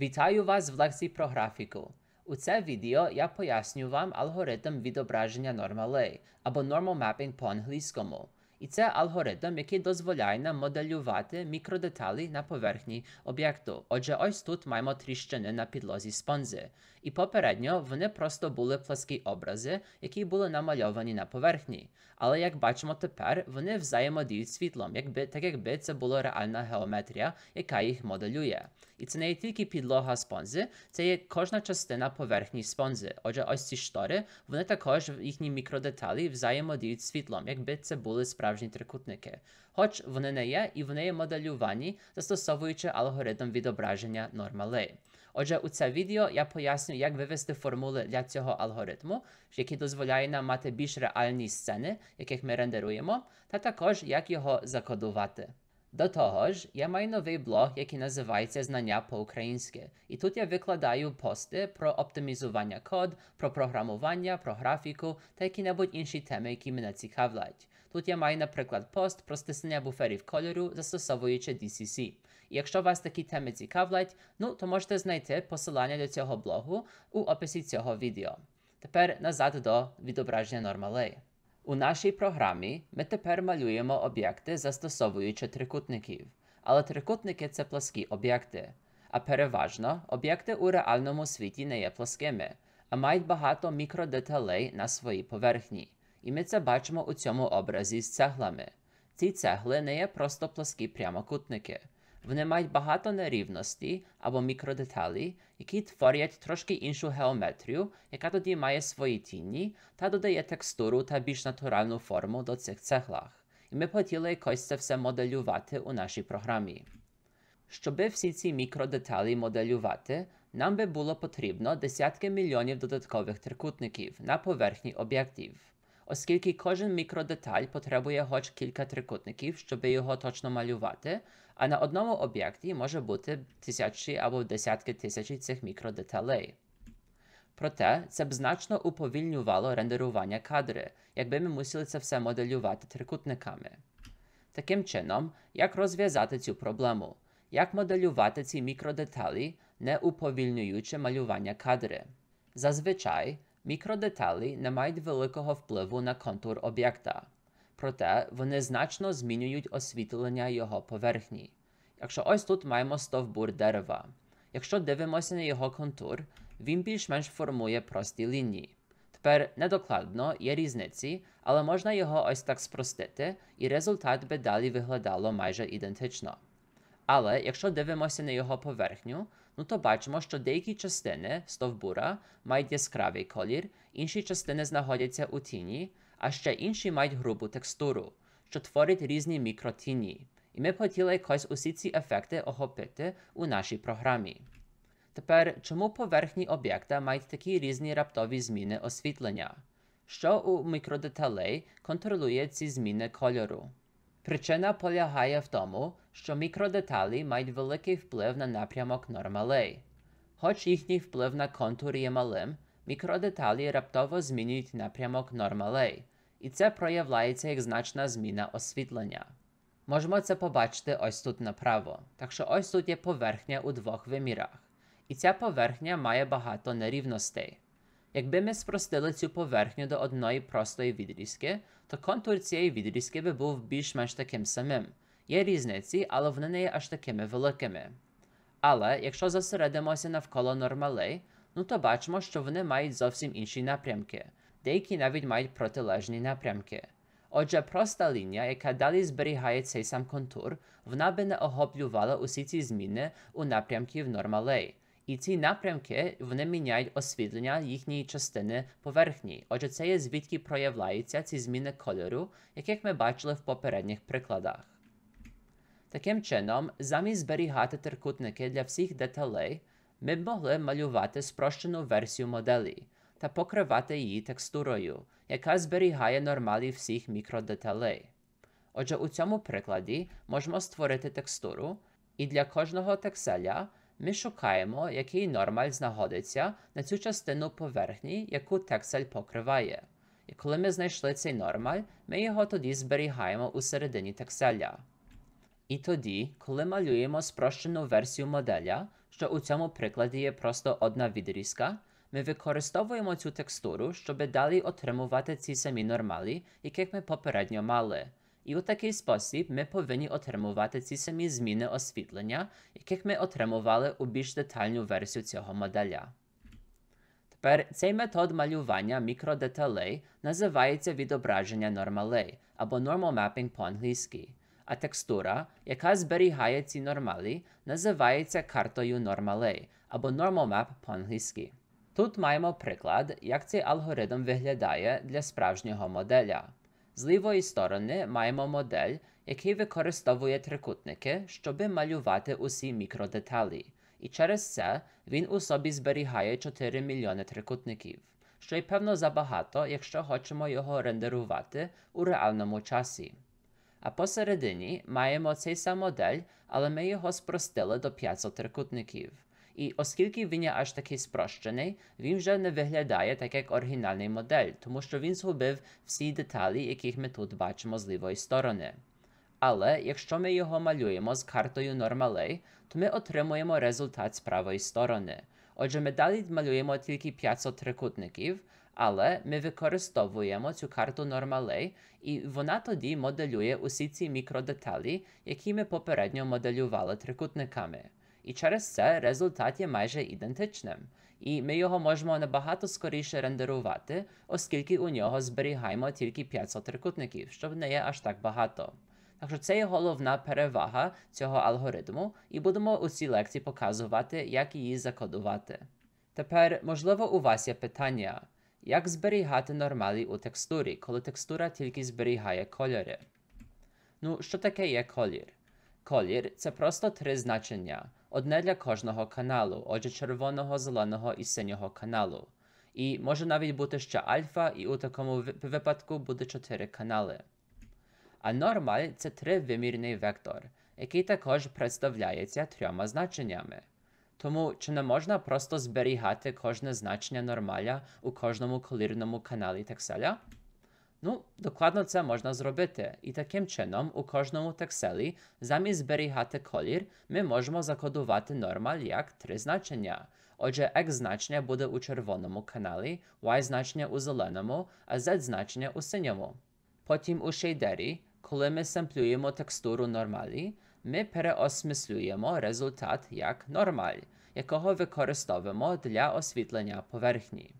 Вітаю вас в лекції про графіку. У це відео я поясню вам алгоритм відображення нормалей або normal mapping по-англійському. І це алгоритм, який дозволяє нам моделювати мікродеталі на поверхні об'єкту. Отже, ось тут маємо тріщини на підлозі спонзи. І попередньо вони просто були пласкі образи, які були намальовані на поверхні. Але як бачимо тепер, вони взаємодіють світлом, якби так якби це була реальна геометрія, яка їх моделює. І це не є тільки підлога спонзи, це є кожна частина поверхні спонзи. Отже, ось ці штори, вони також в їхні мікродеталі взаємодіють світлом, якби це були справжні трикутники. Хоч вони не є, і вони є моделювані, застосовуючи алгоритм відображення нормалей. Отже, у це відео я поясню, як вивести формули для цього алгоритму, який дозволяє нам мати більш реальні сцени, яких ми рендеруємо, та також як його закодувати. До того ж, я маю новий блог, який називається Знання по-українськи, і тут я викладаю пости про оптимізування код, про програмування, про графіку та які-небудь інші теми, які мене цікавлять. Тут я маю, наприклад, пост про стиснення буферів кольору, застосовуючи DCC. І якщо вас такі теми цікавлять, ну то можете знайти посилання до цього блогу у описі цього відео. Тепер назад до відображення нормалей. У нашій програмі ми тепер малюємо об'єкти, застосовуючи трикутників. Але трикутники це плоскі об'єкти. А переважно об'єкти у реальному світі не є плоскими, а мають багато мікродеталей на своїй поверхні. І ми це бачимо у цьому образі з цеглами. Ці цегли не є просто плоскі прямокутники. Вони мають багато нерівностей або мікродеталі, які творять трошки іншу геометрію, яка тоді має свої тіні, та додає текстуру та більш натуральну форму до цих цеглах. І ми хотіли якось це все моделювати у нашій програмі. Щоби всі ці мікродеталі моделювати, нам би було потрібно десятки мільйонів додаткових трикутників на поверхні об'єктів, оскільки кожен мікродеталь потребує хоч кілька трикутників, щоб його точно малювати, а на одному об'єкті може бути тисячі або десятки тисяч цих мікродеталей. Проте це б значно уповільнювало рендерування кадри, якби ми мусили це все моделювати трикутниками. Таким чином, як розв'язати цю проблему, як моделювати ці мікродеталі, не уповільнюючи малювання кадри. Зазвичай мікродеталі не мають великого впливу на контур об'єкта проте вони значно змінюють освітлення його поверхні. Якщо ось тут маємо стовбур дерева. Якщо дивимося на його контур, він більш-менш формує прості лінії. Тепер недокладно є різниці, але можна його ось так спростити, і результат би далі виглядало майже ідентично. Але якщо дивимося на його поверхню, ну то бачимо, що деякі частини стовбура мають яскравий колір, інші частини знаходяться у тіні, а ще інші мають грубу текстуру, що творить різні мікротіні, і ми б хотіли якось усі ці ефекти охопити у нашій програмі. Тепер, чому поверхні об'єкта мають такі різні раптові зміни освітлення, що у мікродеталей контролює ці зміни кольору? Причина полягає в тому, що мікродеталі мають великий вплив на напрямок нормалей. Хоч їхній вплив на контур є малим, мікродеталі раптово змінюють напрямок нормалей, і це проявляється як значна зміна освітлення. Можемо це побачити ось тут направо, так що ось тут є поверхня у двох вимірах, і ця поверхня має багато нерівностей. Якби ми спростили цю поверхню до одної простої відрізки, то контур цієї відрізки би був більш-менш таким самим. Є різниці, але вони не є аж такими великими. Але якщо зосередимося навколо нормалей, ну то бачимо, що вони мають зовсім інші напрямки, деякі навіть мають протилежні напрямки. Отже, проста лінія, яка далі зберігає цей сам контур, вона би не охоплювала усі ці зміни у напрямки в нормалей. І ці напрямки вони міняють освітлення їхньої частини поверхні. Отже, це є звідки проявляються ці зміни кольору, яких ми бачили в попередніх прикладах. Таким чином, замість зберігати трикутники для всіх деталей, ми б могли малювати спрощену версію моделі та покривати її текстурою, яка зберігає нормалі всіх мікродеталей. Отже, у цьому прикладі можемо створити текстуру, і для кожного текселя ми шукаємо, який нормаль знаходиться на цю частину поверхні, яку тексель покриває. І коли ми знайшли цей нормаль, ми його тоді зберігаємо у середині текселя. І тоді, коли малюємо спрощену версію моделя, що у цьому прикладі є просто одна відрізка, ми використовуємо цю текстуру, щоб далі отримувати ці самі нормалі, яких ми попередньо мали. І у такий спосіб ми повинні отримувати ці самі зміни освітлення, яких ми отримували у більш детальну версію цього моделя. Тепер цей метод малювання мікродеталей називається відображення нормалей або normal mapping по-англійськи, а текстура, яка зберігає ці нормалі, називається картою нормалей або normal map по-англійськи. Тут маємо приклад, як цей алгоритм виглядає для справжнього моделя. З лівої сторони маємо модель, який використовує трикутники, щоби малювати усі мікродеталі, і через це він у собі зберігає 4 мільйони трикутників, що й певно забагато, якщо хочемо його рендерувати у реальному часі. А посередині маємо цей сам модель, але ми його спростили до 500 трикутників. І оскільки він є аж такий спрощений, він вже не виглядає так як оригінальний модель, тому що він згубив всі деталі, яких ми тут бачимо з лівої сторони. Але якщо ми його малюємо з картою нормалей, то ми отримуємо результат з правої сторони. Отже, ми далі малюємо тільки 500 трикутників, але ми використовуємо цю карту нормалей, і вона тоді моделює усі ці мікродеталі, які ми попередньо моделювали трикутниками і через це результат є майже ідентичним, і ми його можемо набагато скоріше рендерувати, оскільки у нього зберігаємо тільки 500 трикутників, що не є аж так багато. Так що це є головна перевага цього алгоритму, і будемо у цій лекції показувати, як її закодувати. Тепер, можливо, у вас є питання, як зберігати нормалі у текстурі, коли текстура тільки зберігає кольори. Ну, що таке є колір? Колір це просто три значення, одне для кожного каналу, отже, червоного, зеленого і синього каналу. І може навіть бути ще альфа, і у такому випадку буде 4 канали. А нормаль це тривимірний вектор, який також представляється трьома значеннями. Тому чи не можна просто зберігати кожне значення нормаля у кожному колірному каналі текселя? Ну, докладно це можна зробити, і таким чином у кожному текселі, замість зберігати колір, ми можемо закодувати нормаль як три значення. Отже, X значення буде у червоному каналі, Y значення у зеленому, а Z значення у синьому. Потім у шейдері, коли ми семплюємо текстуру нормалі, ми переосмислюємо результат як нормаль, якого використовуємо для освітлення поверхні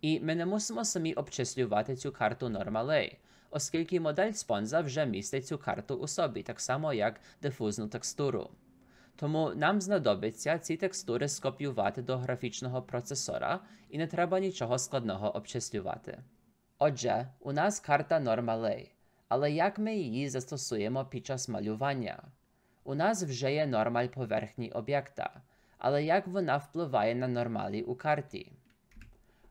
і ми не мусимо самі обчислювати цю карту нормалей, оскільки модель спонза вже містить цю карту у собі, так само як дифузну текстуру. Тому нам знадобиться ці текстури скопіювати до графічного процесора і не треба нічого складного обчислювати. Отже, у нас карта нормалей, але як ми її застосуємо під час малювання? У нас вже є нормаль поверхні об'єкта, але як вона впливає на нормалі у карті?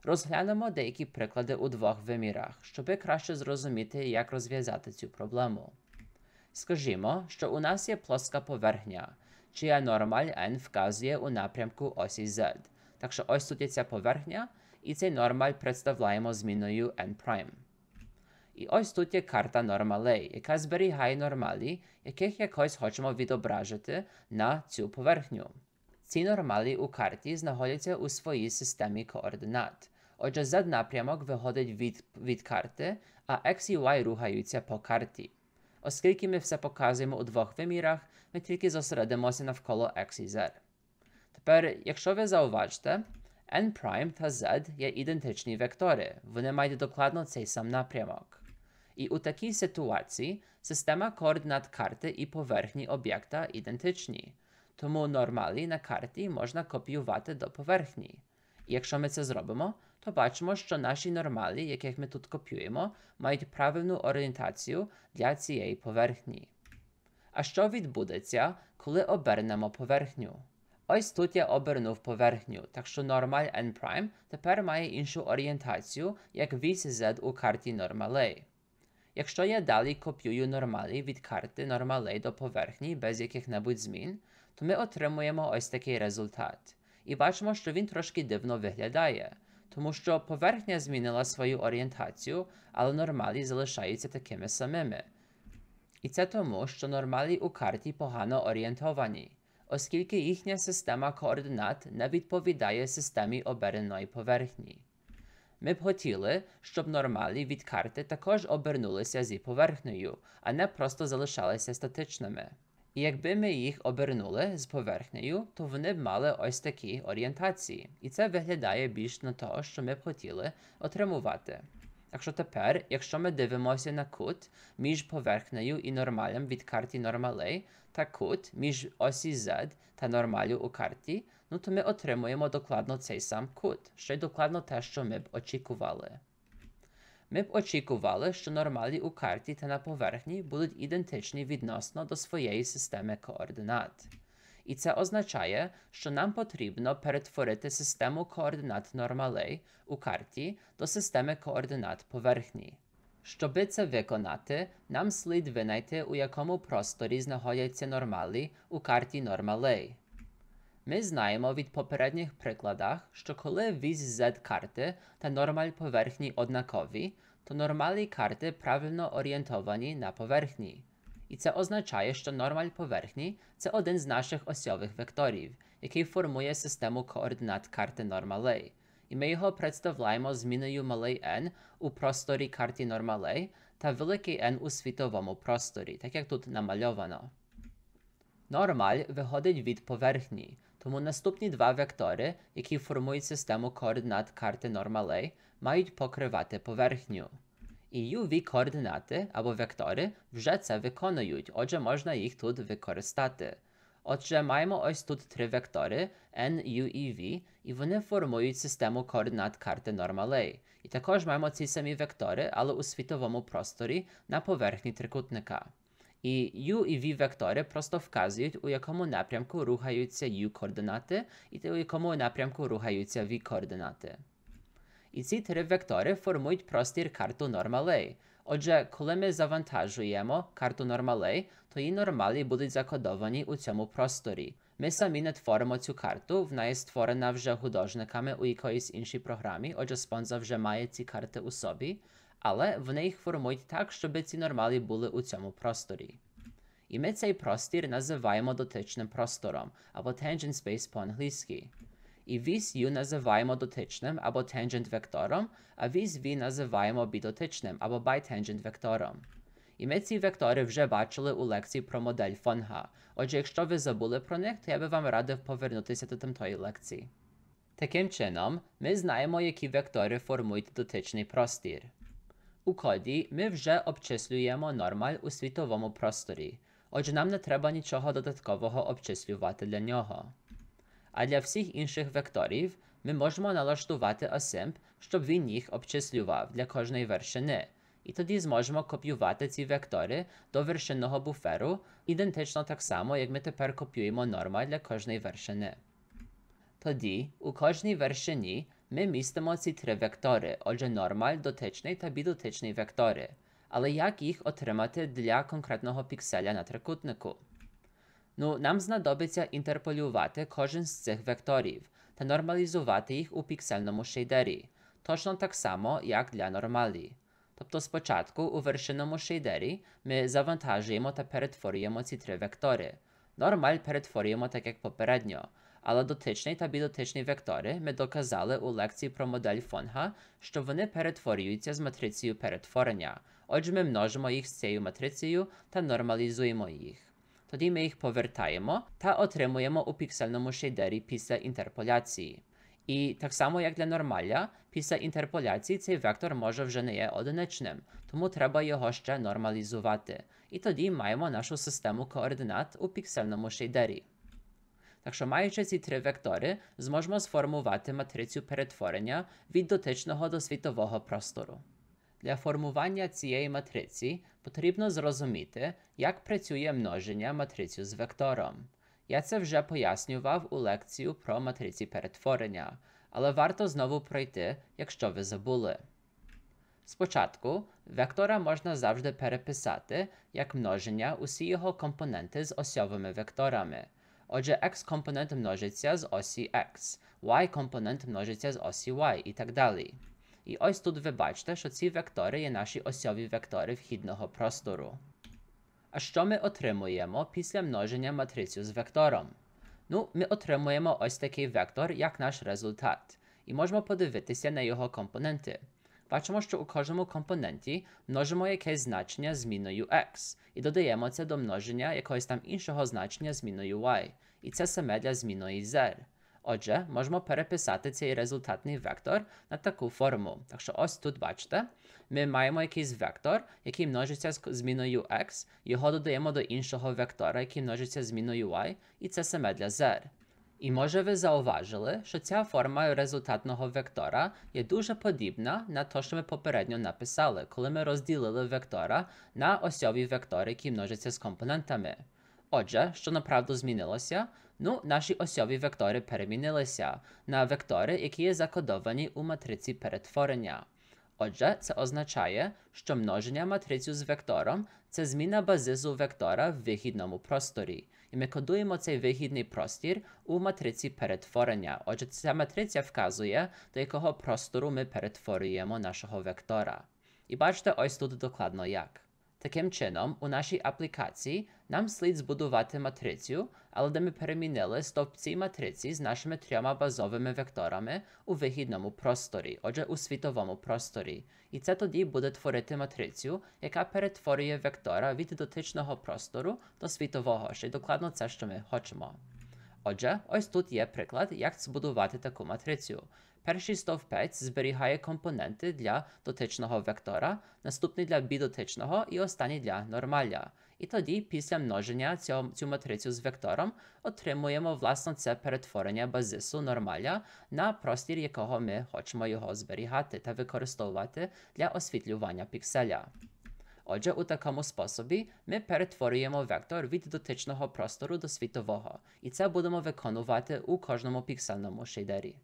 Розглянемо деякі приклади у двох вимірах, щоби краще зрозуміти, як розв'язати цю проблему. Скажімо, що у нас є плоска поверхня, чия нормаль n вказує у напрямку осі z. Так що ось тут є ця поверхня, і цей нормаль представляємо зміною n'. І ось тут є карта нормалей, яка зберігає нормалі, яких якось хочемо відображити на цю поверхню. Ці нормалі у карті знаходяться у своїй системі координат. Отже, z напрямок виходить від від карти, а X і Y рухаються по карті. Оскільки ми все показуємо у двох вимірах, ми тільки зосередимося навколо X і Z. Тепер, якщо ви зауважите, n' та z є ідентичні вектори, вони мають докладно цей сам напрямок. І у такій ситуації система координат карти і поверхні об'єкта ідентичні. Тому нормалі на карті можна копіювати до поверхні. І якщо ми це зробимо, то бачимо, що наші нормали, яких ми тут копіюємо, мають правильну орієнтацію для цієї поверхні. А що відбудеться, коли обернемо поверхню? Ось тут я обернув поверхню, так що нормаль n' тепер має іншу орієнтацію, як вісь z у карті нормалей. Якщо я далі копіюю нормалі від карти нормалей до поверхні без яких-небудь змін, то ми отримуємо ось такий результат. І бачимо, що він трошки дивно виглядає, тому що поверхня змінила свою орієнтацію, але нормалі залишаються такими самими. І це тому, що нормалі у карті погано орієнтовані, оскільки їхня система координат не відповідає системі обереної поверхні. Ми б хотіли, щоб нормалі від карти також обернулися зі поверхнею, а не просто залишалися статичними. І якби ми їх обернули з поверхнею, то вони б мали ось такі орієнтації. І це виглядає більш на те, що ми б хотіли отримувати. Так що тепер, якщо ми дивимося на кут між поверхнею і нормалем від карті нормалей, та кут між осі Z та нормалю у карті, ну то ми отримуємо докладно цей сам кут, ще й докладно те, що ми б очікували. Ми б очікували, що нормалі у карті та на поверхні будуть ідентичні відносно до своєї системи координат. І це означає, що нам потрібно перетворити систему координат нормалей у карті до системи координат поверхні. Щоби це виконати, нам слід винайти, у якому просторі знаходяться нормалі у карті нормалей. Ми знаємо від попередніх прикладах, що коли вісь z карти та нормаль поверхні однакові, то нормалі карти правильно орієнтовані на поверхні. І це означає, що нормаль поверхні це один з наших осьових векторів, який формує систему координат карти нормалей. І ми його представляємо зміною малий n у просторі карті нормалей та великий n у світовому просторі, так як тут намальовано. Нормаль виходить від поверхні, тому наступні два вектори, які формують систему координат карти нормалей, мають покривати поверхню. І uv координати або вектори вже це виконують, отже, можна їх тут використати. Отже, маємо ось тут три вектори N, U і V, і вони формують систему координат карти нормалей. І також маємо ці самі вектори, але у світовому просторі на поверхні трикутника. І U і V вектори просто вказують, у якому напрямку рухаються U координати, і у якому напрямку рухаються V координати. І ці три вектори формують простір карту нормалей. Отже, коли ми завантажуємо карту нормалей, то її нормалі будуть закодовані у цьому просторі. Ми самі не творимо цю карту, вона є створена вже художниками у якоїсь іншій програмі, отже, спонзор вже має ці карти у собі але вони їх формують так, щоб ці нормалі були у цьому просторі. І ми цей простір називаємо дотичним простором або tangent space по-англійськи. І вісь U називаємо дотичним або tangent вектором, а вісь V називаємо бідотичним або bitangent вектором. І ми ці вектори вже бачили у лекції про модель фонга. Отже, якщо ви забули про них, то я би вам радив повернутися до тамтої лекції. Таким чином, ми знаємо, які вектори формують дотичний простір. У коді ми вже обчислюємо нормаль у світовому просторі, отже нам не треба нічого додаткового обчислювати для нього. А для всіх інших векторів ми можемо налаштувати осимп, щоб він їх обчислював для кожної вершини. І тоді зможемо копіювати ці вектори до вершинного буферу ідентично так само, як ми тепер копіюємо норма для кожної вершини. Тоді у кожній вершині My mistимо ці три вектори, отже нормаль, дотичний та бідотичний вектори. Але як їх отримати для конкретного пікселя на трикутнику? Ну, нам знадобиться інтерполювати кожен з цих векторів та нормалізувати їх у піксельному шейдері, точно так само, як для нормалі. Тобто спочатку у вершинному шейдері ми завантажуємо та перетворюємо ці три вектори. Нормаль перетворюємо так як попередньо але дотичний та бідотичний вектори ми доказали у лекції про модель фонга, що вони перетворюються з матрицею перетворення. Отже, ми множимо їх з цією матрицею та нормалізуємо їх. Тоді ми їх повертаємо та отримуємо у піксельному шейдері після інтерполяції. І так само, як для нормаля, після інтерполяції цей вектор може вже не є одиничним, тому треба його ще нормалізувати. І тоді маємо нашу систему координат у піксельному шейдері. Так що, маючи ці три вектори, зможемо сформувати матрицю перетворення від дотичного до світового простору. Для формування цієї матриці потрібно зрозуміти, як працює множення матрицю з вектором. Я це вже пояснював у лекцію про матриці перетворення, але варто знову пройти, якщо ви забули. Спочатку вектора можна завжди переписати як множення усі його компоненти з осьовими векторами. Odże x komponent mnoży się z osi x, y komponent mnoży się z osi y i tak dalej. I oś tu wybaczcie, że ci wektory je nasi osiowi wektory w wchidnego prostoru. A co my otrzymujemy pisle mnożenia matrycy z wektorem? No, my otrzymujemy oś taki wektor jak nasz rezultat. I możemy podywyty się na jego komponenty. бачимо, що у кожному компоненті множимо якесь значення зміною x, і додаємо це до множення якогось там іншого значення зміною y, і це саме для зміної z. Отже, можемо переписати цей результатний вектор на таку форму. Так що ось тут бачите, ми маємо якийсь вектор, який множиться з зміною x, його додаємо до іншого вектора, який множиться зміною y, і це саме для z. І може ви зауважили, що ця форма результатного вектора є дуже подібна на те, що ми попередньо написали, коли ми розділили вектора на осьові вектори, які множаться з компонентами. Отже, що направду змінилося? Ну, наші осьові вектори перемінилися на вектори, які є закодовані у матриці перетворення. Отже, це означає, що множення матрицю з вектором це зміна базису вектора в вихідному просторі і ми кодуємо цей вигідний простір у матриці перетворення. Отже, ця матриця вказує, до якого простору ми перетворюємо нашого вектора. І бачите, ось тут докладно як. Таким чином, у нашій аплікації нам слід збудувати матрицю, але де ми перемінили стовпці матриці з нашими трьома базовими векторами у вигідному просторі, отже, у світовому просторі. І це тоді буде творити матрицю, яка перетворює вектора від дотичного простору до світового, що й докладно це, що ми хочемо. Отже, ось тут є приклад, як збудувати таку матрицю. Перший стовпець зберігає компоненти для дотичного вектора, наступний для бідотичного і останній для нормаля. І тоді, після множення цю, цю матрицю з вектором, отримуємо власне це перетворення базису нормаля на простір, якого ми хочемо його зберігати та використовувати для освітлювання пікселя. Отже, у такому способі ми перетворюємо вектор від дотичного простору до світового, і це будемо виконувати у кожному піксельному шейдері.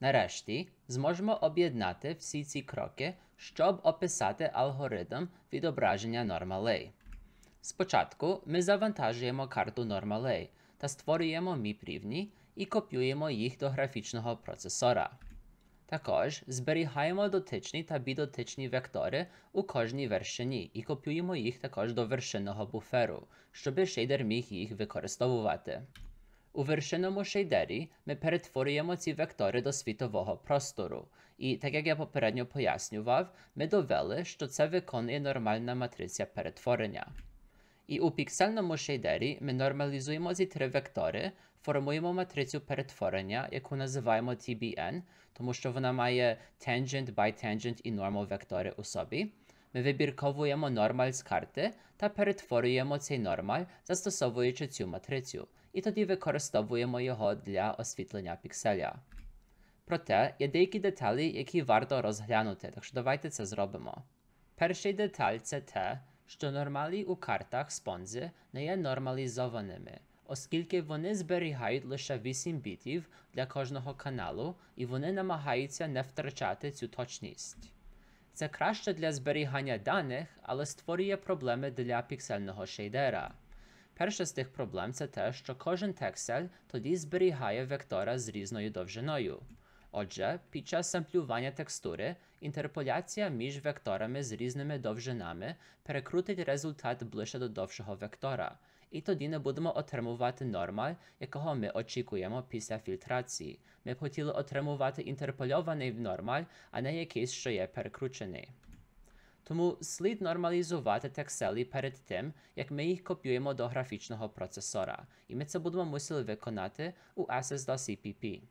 Нарешті зможемо об'єднати всі ці кроки, щоб описати алгоритм відображення нормалей. Спочатку ми завантажуємо карту нормалей та створюємо міп рівні і копіюємо їх до графічного процесора. Також зберігаємо дотичні та бідотичні вектори у кожній вершині і копіюємо їх також до вершинного буферу, щоб шейдер міг їх використовувати. У вершинному шейдері ми перетворюємо ці вектори до світового простору, і так як я попередньо пояснював, ми довели, що це виконує нормальна матриця перетворення. І у піксельному шейдері ми нормалізуємо ці три вектори, формуємо матрицю перетворення, яку називаємо TBN, тому що вона має tangent, bitangent і normal вектори у собі. Ми вибірковуємо нормаль з карти та перетворюємо цей нормаль, застосовуючи цю матрицю, і тоді використовуємо його для освітлення пікселя. Проте є деякі деталі, які варто розглянути, так що давайте це зробимо. Перший деталь це те, що нормалі у картах спонзи не є нормалізованими оскільки вони зберігають лише 8 бітів для кожного каналу, і вони намагаються не втрачати цю точність. Це краще для зберігання даних, але створює проблеми для піксельного шейдера. Перша з тих проблем це те, що кожен тексель тоді зберігає вектора з різною довжиною. Отже, під час самплювання текстури інтерполяція між векторами з різними довжинами перекрутить результат ближче до довшого вектора, і тоді не будемо отримувати нормаль, якого ми очікуємо після фільтрації. Ми б хотіли отримувати інтерпольований нормаль, а не якийсь, що є перекручений. Тому слід нормалізувати текселі перед тим, як ми їх копіюємо до графічного процесора, і ми це будемо мусили виконати у Assess.cpp.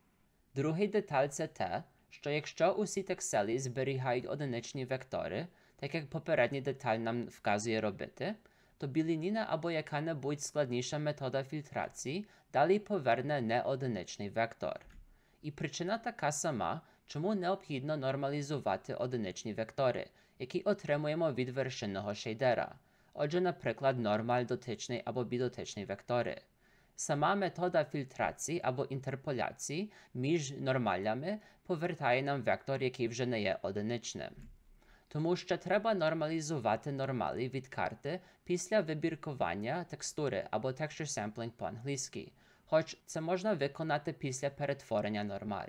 Другий деталь це те, що якщо усі текселі зберігають одиничні вектори, так як попередній деталь нам вказує робити, to bilinina albo jaka-nебудь складніша metoda filtracji dalej poверне неодиничний вектор. І причина така сама, чому необхідно нормалізувати одиничні вектори, які отримуємо від вершинного шейдера. Отже, наприклад, нормаль дотичний або бідотичний вектори. Сама метода фільтрації або інтерполяції між нормалями повертає нам вектор, який вже не є одиничним тому що треба нормалізувати нормали від карти після вибіркування текстури або texture sampling по-англійськи, хоч це можна виконати після перетворення нормаль.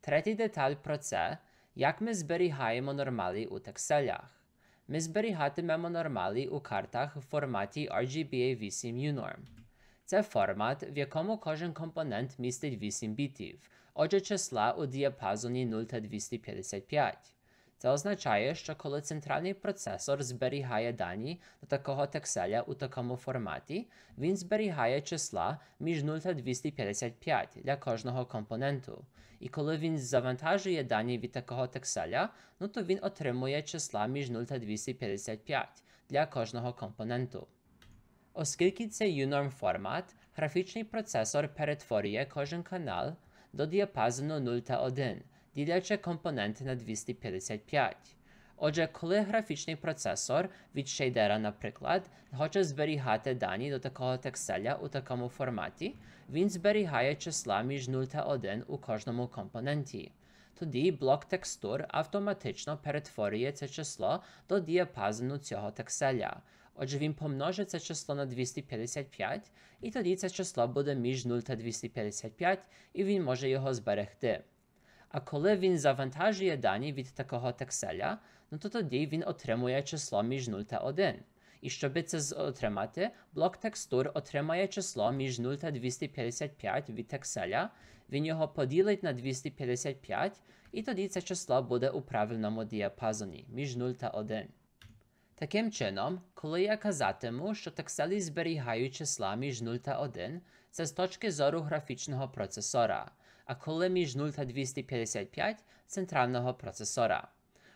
Третій деталь про це, як ми зберігаємо нормалі у текселях. Ми зберігатимемо нормалі у картах в форматі RGBA 8 UNORM. Це формат, в якому кожен компонент містить 8 бітів, отже числа у діапазоні 0 та 255. Це означає, що коли центральний процесор зберігає дані до такого текселя у такому форматі, він зберігає числа між 0 та 255 для кожного компоненту. І коли він завантажує дані від такого текселя, ну то він отримує числа між 0 та 255 для кожного компоненту. Оскільки це UNORM формат, графічний процесор перетворює кожен канал до діапазону 0 та 1. Діляче компоненти на 255. Отже, коли графічний процесор від шейдера, наприклад, хоче зберігати дані до такого текселя у такому форматі, він зберігає числа між 0 та 1 у кожному компоненті. Тоді блок текстур автоматично перетворює це число до діапазону цього текселя. Отже, він помножить це число на 255, і тоді це число буде між 0 та 255, і він може його зберегти. А коли він завантажує дані від такого текселя, ну то тоді він отримує число між 0 та 1. І щоб це отримати, блок текстур отримає число між 0 та 255 від текселя, він його поділить на 255, і тоді це число буде у правильному діапазоні між 0 та 1. Таким чином, коли я казатиму, що текселі зберігають числа між 0 та 1, це з точки зору графічного процесора а коли між 0 та 255 центрального процесора.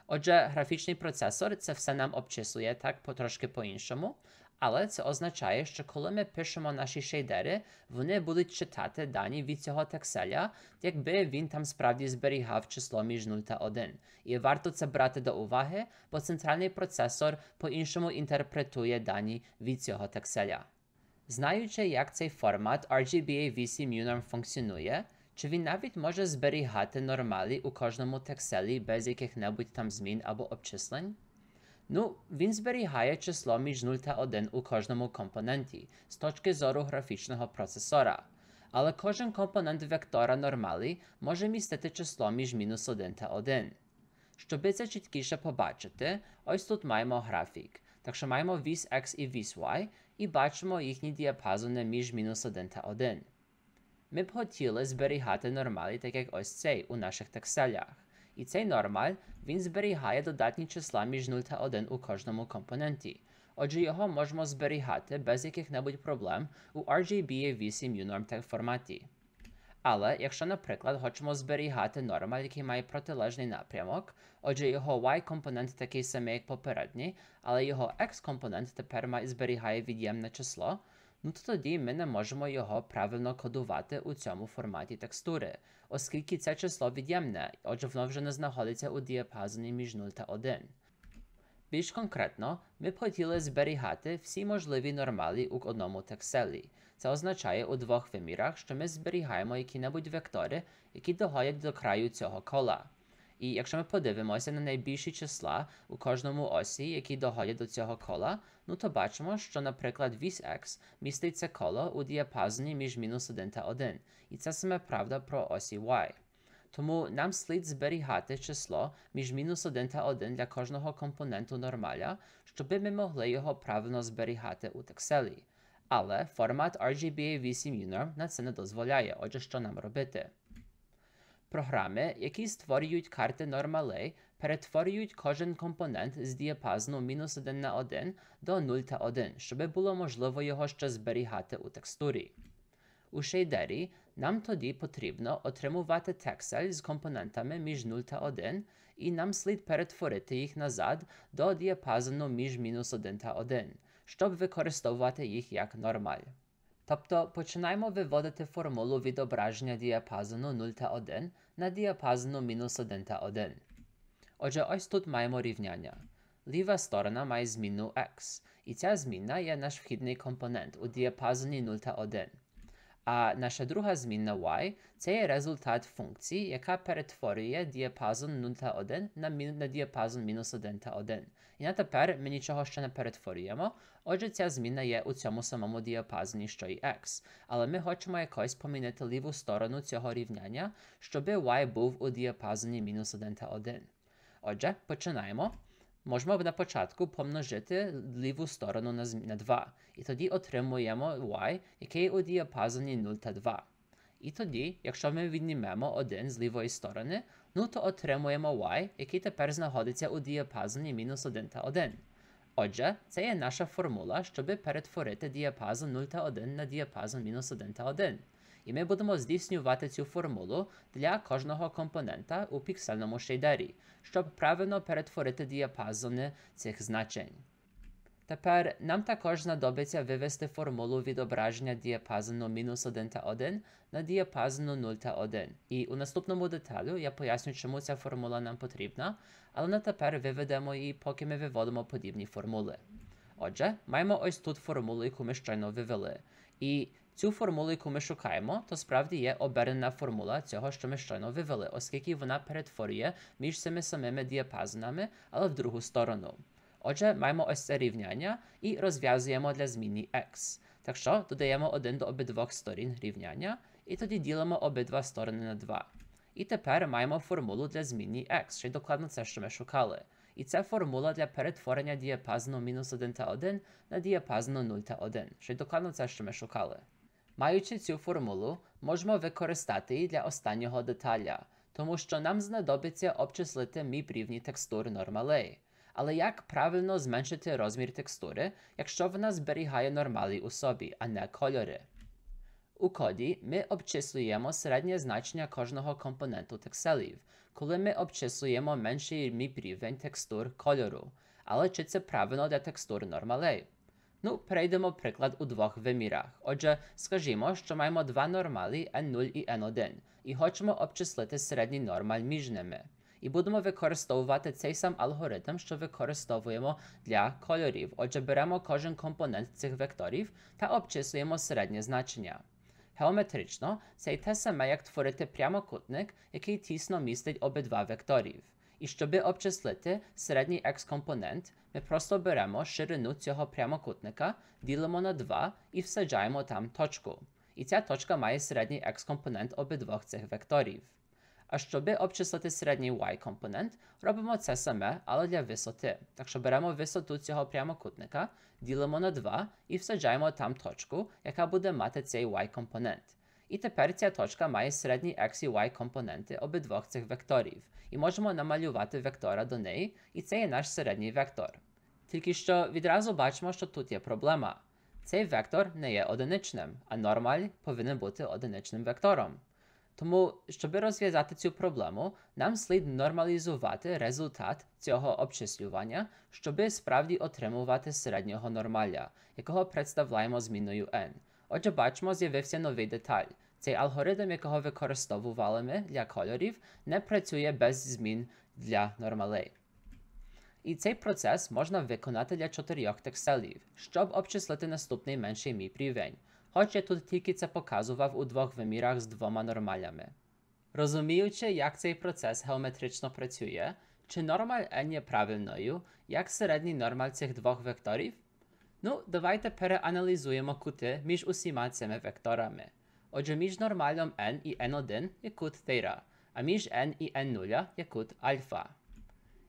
Отже, графічний процесор це все нам обчислює так потрошки по-іншому, але це означає, що коли ми пишемо наші шейдери, вони будуть читати дані від цього текселя, якби він там справді зберігав число між 0 та 1. І варто це брати до уваги, бо центральний процесор по-іншому інтерпретує дані від цього текселя. Знаючи, як цей формат rgba vc UNARM функціонує. Чи він навіть може зберігати нормалі у кожному текселі без яких-небудь там змін або обчислень? Ну, він зберігає число між 0 та 1 у кожному компоненті з точки зору графічного процесора. Але кожен компонент вектора нормалі може містити число між мінус 1 та 1. Щоб це чіткіше побачити, ось тут маємо графік. Так що маємо вісь X і вісь Y і бачимо їхні діапазони між мінус 1 та 1. Ми б хотіли зберігати нормалі, так як ось цей у наших текстилях. І цей нормаль він зберігає додатні числа між 0 та 1 у кожному компоненті. Отже, його можемо зберігати без яких-небудь проблем у RGB 8 unormtec форматі. Але якщо, наприклад, хочемо зберігати нормаль, який має протилежний напрямок, отже, його Y-компонент такий самий, як попередній, але його X-компонент тепер зберігає від'ємне число ну то тоді ми не можемо його правильно кодувати у цьому форматі текстури, оскільки це число від'ємне, отже, воно вже не знаходиться у діапазоні між 0 та 1. Більш конкретно, ми б хотіли зберігати всі можливі нормалі у одному текселі. Це означає у двох вимірах, що ми зберігаємо які-небудь вектори, які доходять до краю цього кола. І якщо ми подивимося на найбільші числа у кожному осі, які доходять до цього кола, ну то бачимо, що, наприклад, вісь X міститься коло у діапазоні між мінус 1 та 1. І це саме правда про осі Y. Тому нам слід зберігати число між мінус 1 та 1 для кожного компоненту нормаля, щоб ми могли його правильно зберігати у текселі. Але формат RGBA8 Unor на це не дозволяє, отже, що нам робити. Програми, які створюють карти нормалей, перетворюють кожен компонент з діапазну мінус 1 на 1 до 0 та 1, щоб було можливо його ще зберігати у текстурі. У шейдері нам тоді потрібно отримувати тексель з компонентами між 0 та 1, і нам слід перетворити їх назад до діапазону між мінус 1 та 1, щоб використовувати їх як нормаль. Тобто починаємо виводити формулу відображення діапазону 0 та 1 на діапазону мінус 1 та 1. Отже, ось тут маємо рівняння. Ліва сторона має змінну x, і ця змінна є наш вхідний компонент у діапазоні 0 та 1. А наша друга змінна y це є результат функції, яка перетворює діапазон 0 та 1 на, на діапазон мінус 1 та 1. І на тепер ми нічого ще не перетворюємо. Отже, ця зміна є у цьому самому діапазоні, що і x. Але ми хочемо якось помінити ліву сторону цього рівняння, щоб y був у діапазоні мінус 1 та 1. Отже, починаємо. Можемо на початку помножити ліву сторону на, на 2, і тоді отримуємо y, який у діапазоні 0 та 2. І тоді, якщо ми віднімемо 1 з лівої сторони, ну то отримуємо y, який тепер знаходиться у діапазоні мінус 1 та 1. Отже, це є наша формула, щоб перетворити діапазон 0 та 1 на діапазон мінус 1 та 1 і ми будемо здійснювати цю формулу для кожного компонента у піксельному шейдері, щоб правильно перетворити діапазони цих значень. Тепер нам також знадобиться вивести формулу відображення діапазону мінус 1 та 1 на діапазону 0 та 1. І у наступному деталю я поясню, чому ця формула нам потрібна, але на тепер виведемо її, поки ми виводимо подібні формули. Отже, маємо ось тут формулу, яку ми щойно вивели. І Цю формулу, яку ми шукаємо, то справді є обернена формула цього, що ми щойно вивели, оскільки вона перетворює між цими самими діапазонами, але в другу сторону. Отже, маємо ось це рівняння і розв'язуємо для змінні x. Так що додаємо один до обидвох сторін рівняння, і тоді ділимо обидва сторони на 2. І тепер маємо формулу для змінні x, що й докладно це, що ми шукали. І це формула для перетворення діапазону мінус 1 та 1 на діапазону 0 та 1, що й докладно це, що ми шукали. Маючи цю формулу, можемо використати її для останнього деталя, тому що нам знадобиться обчислити міп рівні текстури нормалей. Але як правильно зменшити розмір текстури, якщо вона зберігає нормалі у собі, а не кольори? У коді ми обчислюємо середнє значення кожного компоненту текселів, коли ми обчислюємо менший міп рівень текстур кольору. Але чи це правильно для текстур нормалей? Ну, перейдемо приклад у двох вимірах. Отже, скажімо, що маємо два нормалі n0 і n1, і хочемо обчислити середній нормаль між ними. І будемо використовувати цей сам алгоритм, що використовуємо для кольорів. Отже, беремо кожен компонент цих векторів та обчислюємо середнє значення. Геометрично це й те саме, як творити прямокутник, який тісно містить обидва векторів. І щоб обчислити середній екскомпонент, ми просто беремо ширину цього прямокутника, ділимо на 2 і всаджаємо там точку. І ця точка має середній екскомпонент обидвох цих векторів. А щоб обчислити середній y-компонент, робимо це саме, але для висоти. Так що беремо висоту цього прямокутника, ділимо на 2 і всаджаємо там точку, яка буде мати цей y-компонент. І тепер ця точка має середній x і y компоненти обидвох цих векторів, і можемо намалювати вектора до неї, і це є наш середній вектор. Тільки що відразу бачимо, що тут є проблема. Цей вектор не є одиничним, а нормаль повинен бути одиничним вектором. Тому, щоб розв'язати цю проблему, нам слід нормалізувати результат цього обчислювання, щоб справді отримувати середнього нормаля, якого представляємо зміною n. Отже, бачимо, з'явився новий деталь. Цей алгоритм, якого використовували ми для кольорів, не працює без змін для нормалей. І цей процес можна виконати для чотирьох текстилів, щоб обчислити наступний менший мій рівень. Хоч я тут тільки це показував у двох вимірах з двома нормалями. Розуміючи, як цей процес геометрично працює, чи нормаль n є правильною, як середній нормаль цих двох векторів, Ну, давайте переаналізуємо кути між усіма цими векторами. Отже, між нормалом n і n1 є кут тейра, а між n і n0 є кут альфа.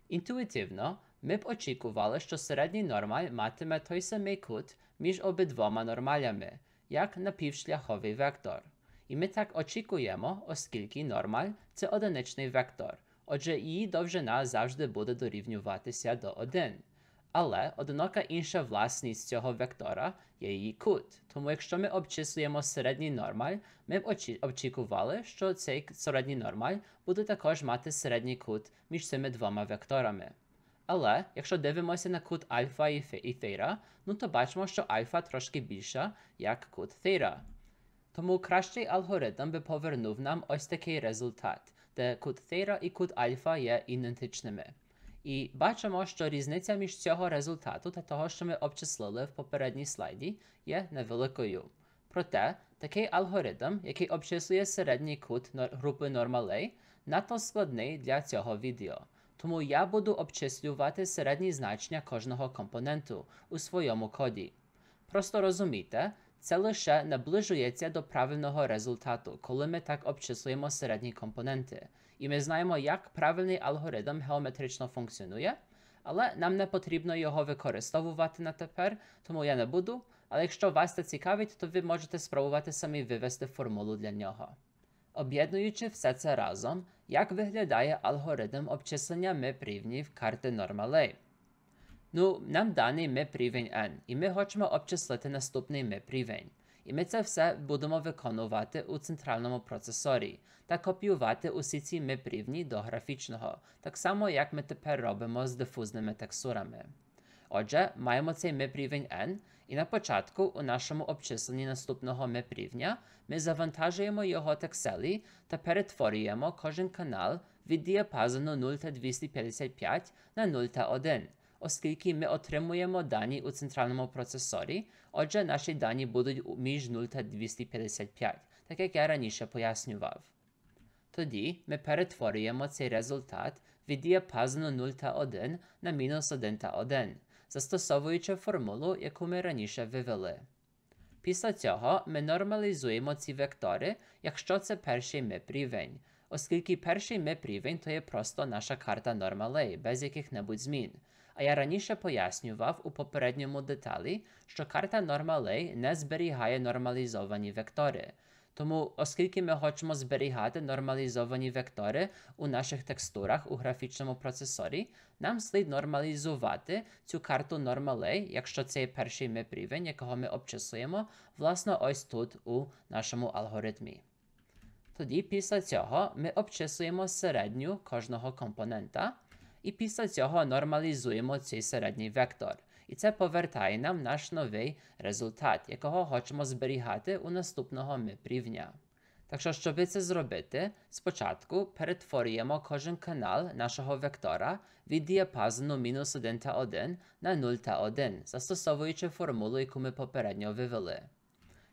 Інтуїтивно, ми б очікували, що середній нормаль матиме той самий кут між обидвома нормалями, як напівшляховий вектор. І ми так очікуємо, оскільки нормаль це одиничний вектор, отже її довжина завжди буде дорівнюватися до 1. Але одинока інша власність цього вектора є її кут. Тому якщо ми обчислюємо середній нормаль, ми б очікували, що цей середній нормаль буде також мати середній кут між цими двома векторами. Але якщо дивимося на кут альфа і фейра, ну то бачимо, що альфа трошки більша, як кут фейра. Тому кращий алгоритм би повернув нам ось такий результат, де кут фейра і кут альфа є ідентичними. І бачимо, що різниця між цього результату та того, що ми обчислили в попередній слайді, є невеликою. Проте такий алгоритм, який обчислює середній кут групи нормалей, надто складний для цього відео. Тому я буду обчислювати середні значення кожного компоненту у своєму коді. Просто розумійте, це лише наближується до правильного результату, коли ми так обчислюємо середні компоненти і ми знаємо, як правильний алгоритм геометрично функціонує, але нам не потрібно його використовувати на тепер, тому я не буду. Але якщо вас це цікавить, то ви можете спробувати самі вивести формулу для нього. Об'єднуючи все це разом, як виглядає алгоритм обчислення мепрівнів карти нормалей? Ну, нам даний мепрівень n, і ми хочемо обчислити наступний мепрівень. І ми це все будемо виконувати у центральному процесорі та копіювати усі ці мепрівні до графічного, так само як ми тепер робимо з дифузними текстурами. Отже, маємо цей мепрівень N, і на початку у нашому обчисленні наступного мепрівня ми завантажуємо його текселі та перетворюємо кожен канал від діапазону 0 та 255 на 0 та 1 оскільки ми отримуємо дані у центральному процесорі, отже, наші дані будуть між 0 та 255, так як я раніше пояснював. Тоді ми перетворюємо цей результат від діапазону 0 та 1 на мінус 1 та 1, застосовуючи формулу, яку ми раніше вивели. Після цього ми нормалізуємо ці вектори, якщо це перший меп-рівень, оскільки перший меп-рівень то є просто наша карта нормалей, без яких-небудь змін. А я раніше пояснював у попередньому деталі, що карта нормалей не зберігає нормалізовані вектори. Тому, оскільки ми хочемо зберігати нормалізовані вектори у наших текстурах у графічному процесорі, нам слід нормалізувати цю карту нормалей, якщо це є перший мепрівень, якого ми обчисуємо, власне, ось тут у нашому алгоритмі. Тоді, після цього, ми обчисуємо середню кожного компонента і після цього нормалізуємо цей середній вектор. І це повертає нам наш новий результат, якого хочемо зберігати у наступного мип рівня. Так що, щоб це зробити, спочатку перетворюємо кожен канал нашого вектора від діапазону мінус 1 та 1 на 0 та 1, застосовуючи формулу, яку ми попередньо вивели.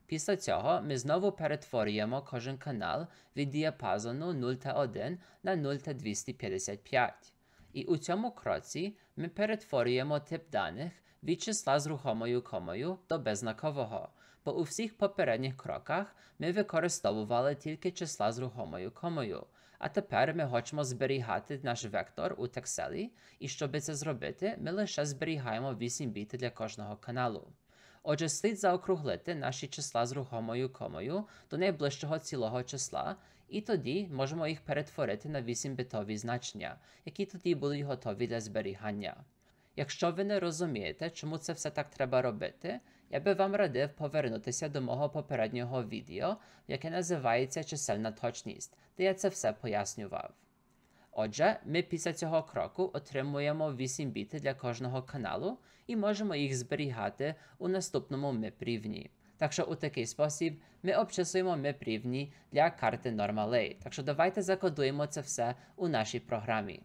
Після цього ми знову перетворюємо кожен канал від діапазону 0 та 1 на 0 та 255 і у цьому кроці ми перетворюємо тип даних від числа з рухомою комою до беззнакового, бо у всіх попередніх кроках ми використовували тільки числа з рухомою комою. А тепер ми хочемо зберігати наш вектор у текселі, і щоб це зробити, ми лише зберігаємо 8 біт для кожного каналу. Отже, слід заокруглити наші числа з рухомою комою до найближчого цілого числа і тоді можемо їх перетворити на 8 битові значення, які тоді будуть готові для зберігання. Якщо ви не розумієте, чому це все так треба робити, я би вам радив повернутися до мого попереднього відео, яке називається чисельна точність, де я це все пояснював. Отже, ми після цього кроку отримуємо 8 біти для кожного каналу і можемо їх зберігати у наступному MIP рівні. Так що у такий спосіб ми обчисуємо рівні для карти Normally. Так що давайте закодуємо це все у нашій програмі.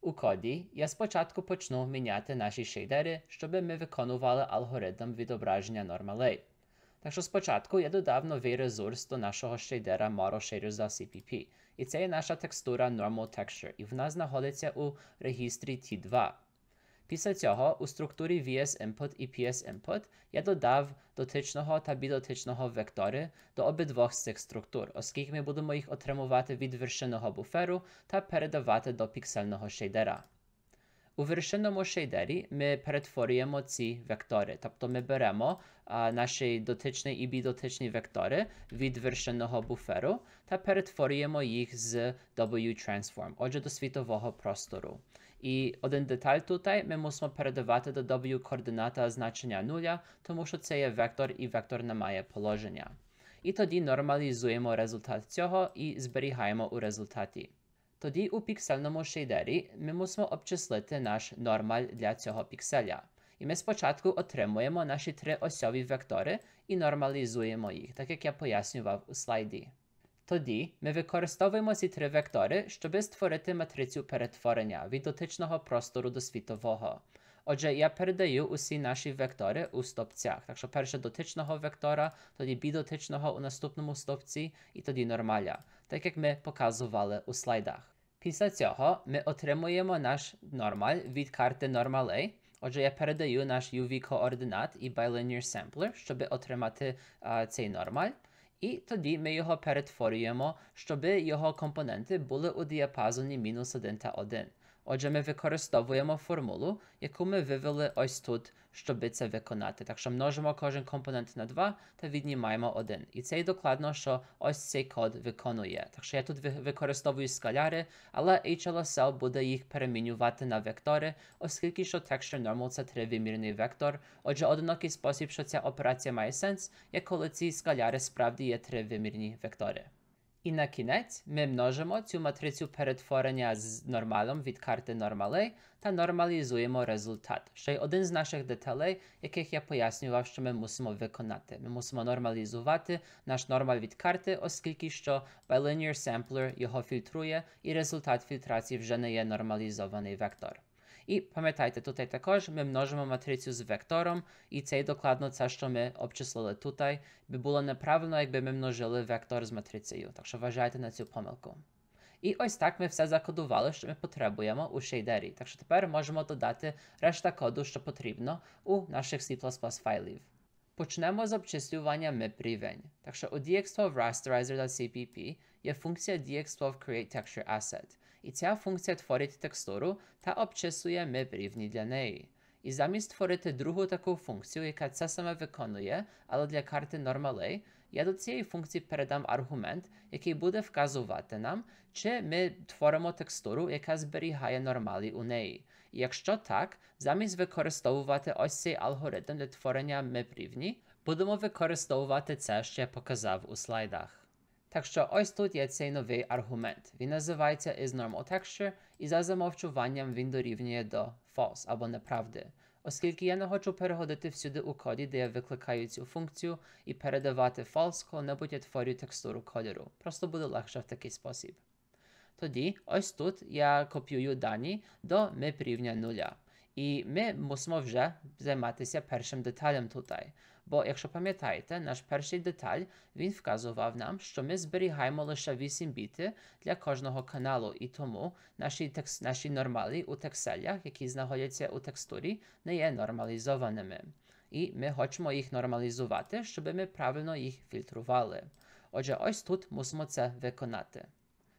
У коді я спочатку почну міняти наші шейдери, щоб ми виконували алгоритм відображення Normally. Так що спочатку я додав новий ресурс до нашого шейдера ModelShadersCPP. І це є наша текстура Normal Texture, і вона знаходиться у регістрі T2. Після цього у структурі VS-input і PS-input я додав дотичного та бідотичного вектори до обидвох з цих структур, оскільки ми будемо їх отримувати від вершинного буферу та передавати до піксельного шейдера. У вершинному шейдері ми перетворюємо ці вектори, тобто ми беремо а, наші дотичні і бідотичні вектори від вершинного буферу та перетворюємо їх з W-transform, отже, до світового простору. І один деталь тут ми мусимо передавати до додобою координата значення нуля, тому що це є вектор і вектор не має положення. І тоді нормалізуємо результат цього і зберігаємо у результаті. Тоді у піксельному шейдері ми мусимо обчислити наш нормаль для цього пікселя. І ми спочатку отримуємо наші три осьові вектори і нормалізуємо їх, так як я пояснював у слайді. Тоді ми використовуємо ці три вектори, щоб створити матрицю перетворення від дотичного простору до світового. Отже, я передаю усі наші вектори у стопцях. Так що перше дотичного вектора, тоді бідотичного у наступному стопці, і тоді нормаля, так як ми показували у слайдах. Після цього ми отримуємо наш нормаль від карти нормалей. Отже, я передаю наш UV координат і bilinear sampler, щоб отримати а, цей нормаль. І тоді ми його перетворюємо, щоб його компоненти були у діапазоні мінус 1 та 1. Отже, ми використовуємо формулу, яку ми вивели ось тут щоб це виконати. Так що множимо кожен компонент на 2 та віднімаємо 1. І це і докладно, що ось цей код виконує. Так що я тут використовую скаляри, але HLSL буде їх перемінювати на вектори, оскільки що texture normal це тривимірний вектор. Отже, одинокий спосіб, що ця операція має сенс, є коли ці скаляри справді є тривимірні вектори. І на кінець ми множимо цю матрицю перетворення з нормалом від карти нормалей та нормалізуємо результат. Ще й один з наших деталей, яких я пояснював, що ми мусимо виконати. Ми мусимо нормалізувати наш нормал від карти, оскільки що bilinear sampler його фільтрує, і результат фільтрації вже не є нормалізований вектор. І пам'ятайте, тут також ми множимо матрицю з вектором, і це докладно це, що ми обчислили тут, би було неправильно, якби ми множили вектор з матрицею. Так що вважайте на цю помилку. І ось так ми все закодували, що ми потребуємо у шейдері. Так що тепер можемо додати решта коду, що потрібно, у наших C файлів. Почнемо з обчислювання mip рівень. Так що у DX12 rasterizer.cpp є функція DX12 create texture asset i ця функція творить текстуру та обчисує мип рівні для неї. І замість створити другу таку функцію, яка це саме виконує, але для карти Нормалей, я до цієї функції передам аргумент, який буде вказувати нам, чи ми творимо текстуру, яка зберігає нормалі у неї. І якщо так, замість використовувати ось цей алгоритм для творення мип рівні, будемо використовувати це, що я показав у слайдах. Так що ось тут є цей новий аргумент. Він називається isNormalTexture, і за замовчуванням він дорівнює до false або неправди. Оскільки я не хочу переходити всюди у коді, де я викликаю цю функцію, і передавати false, коли-небудь я творю текстуру кольору. Просто буде легше в такий спосіб. Тоді, ось тут я копіюю дані до map рівня нуля. І ми мусимо вже займатися першим деталем тут бо, якщо пам'ятаєте, наш перший деталь він вказував нам, що ми зберігаємо лише 8 біти для кожного каналу, і тому наші текст, наші нормали у текселях, які знаходяться у текстурі, не є нормалізованими. І ми хочемо їх нормалізувати, щоб ми правильно їх фільтрували. Отже, ось тут мусимо це виконати.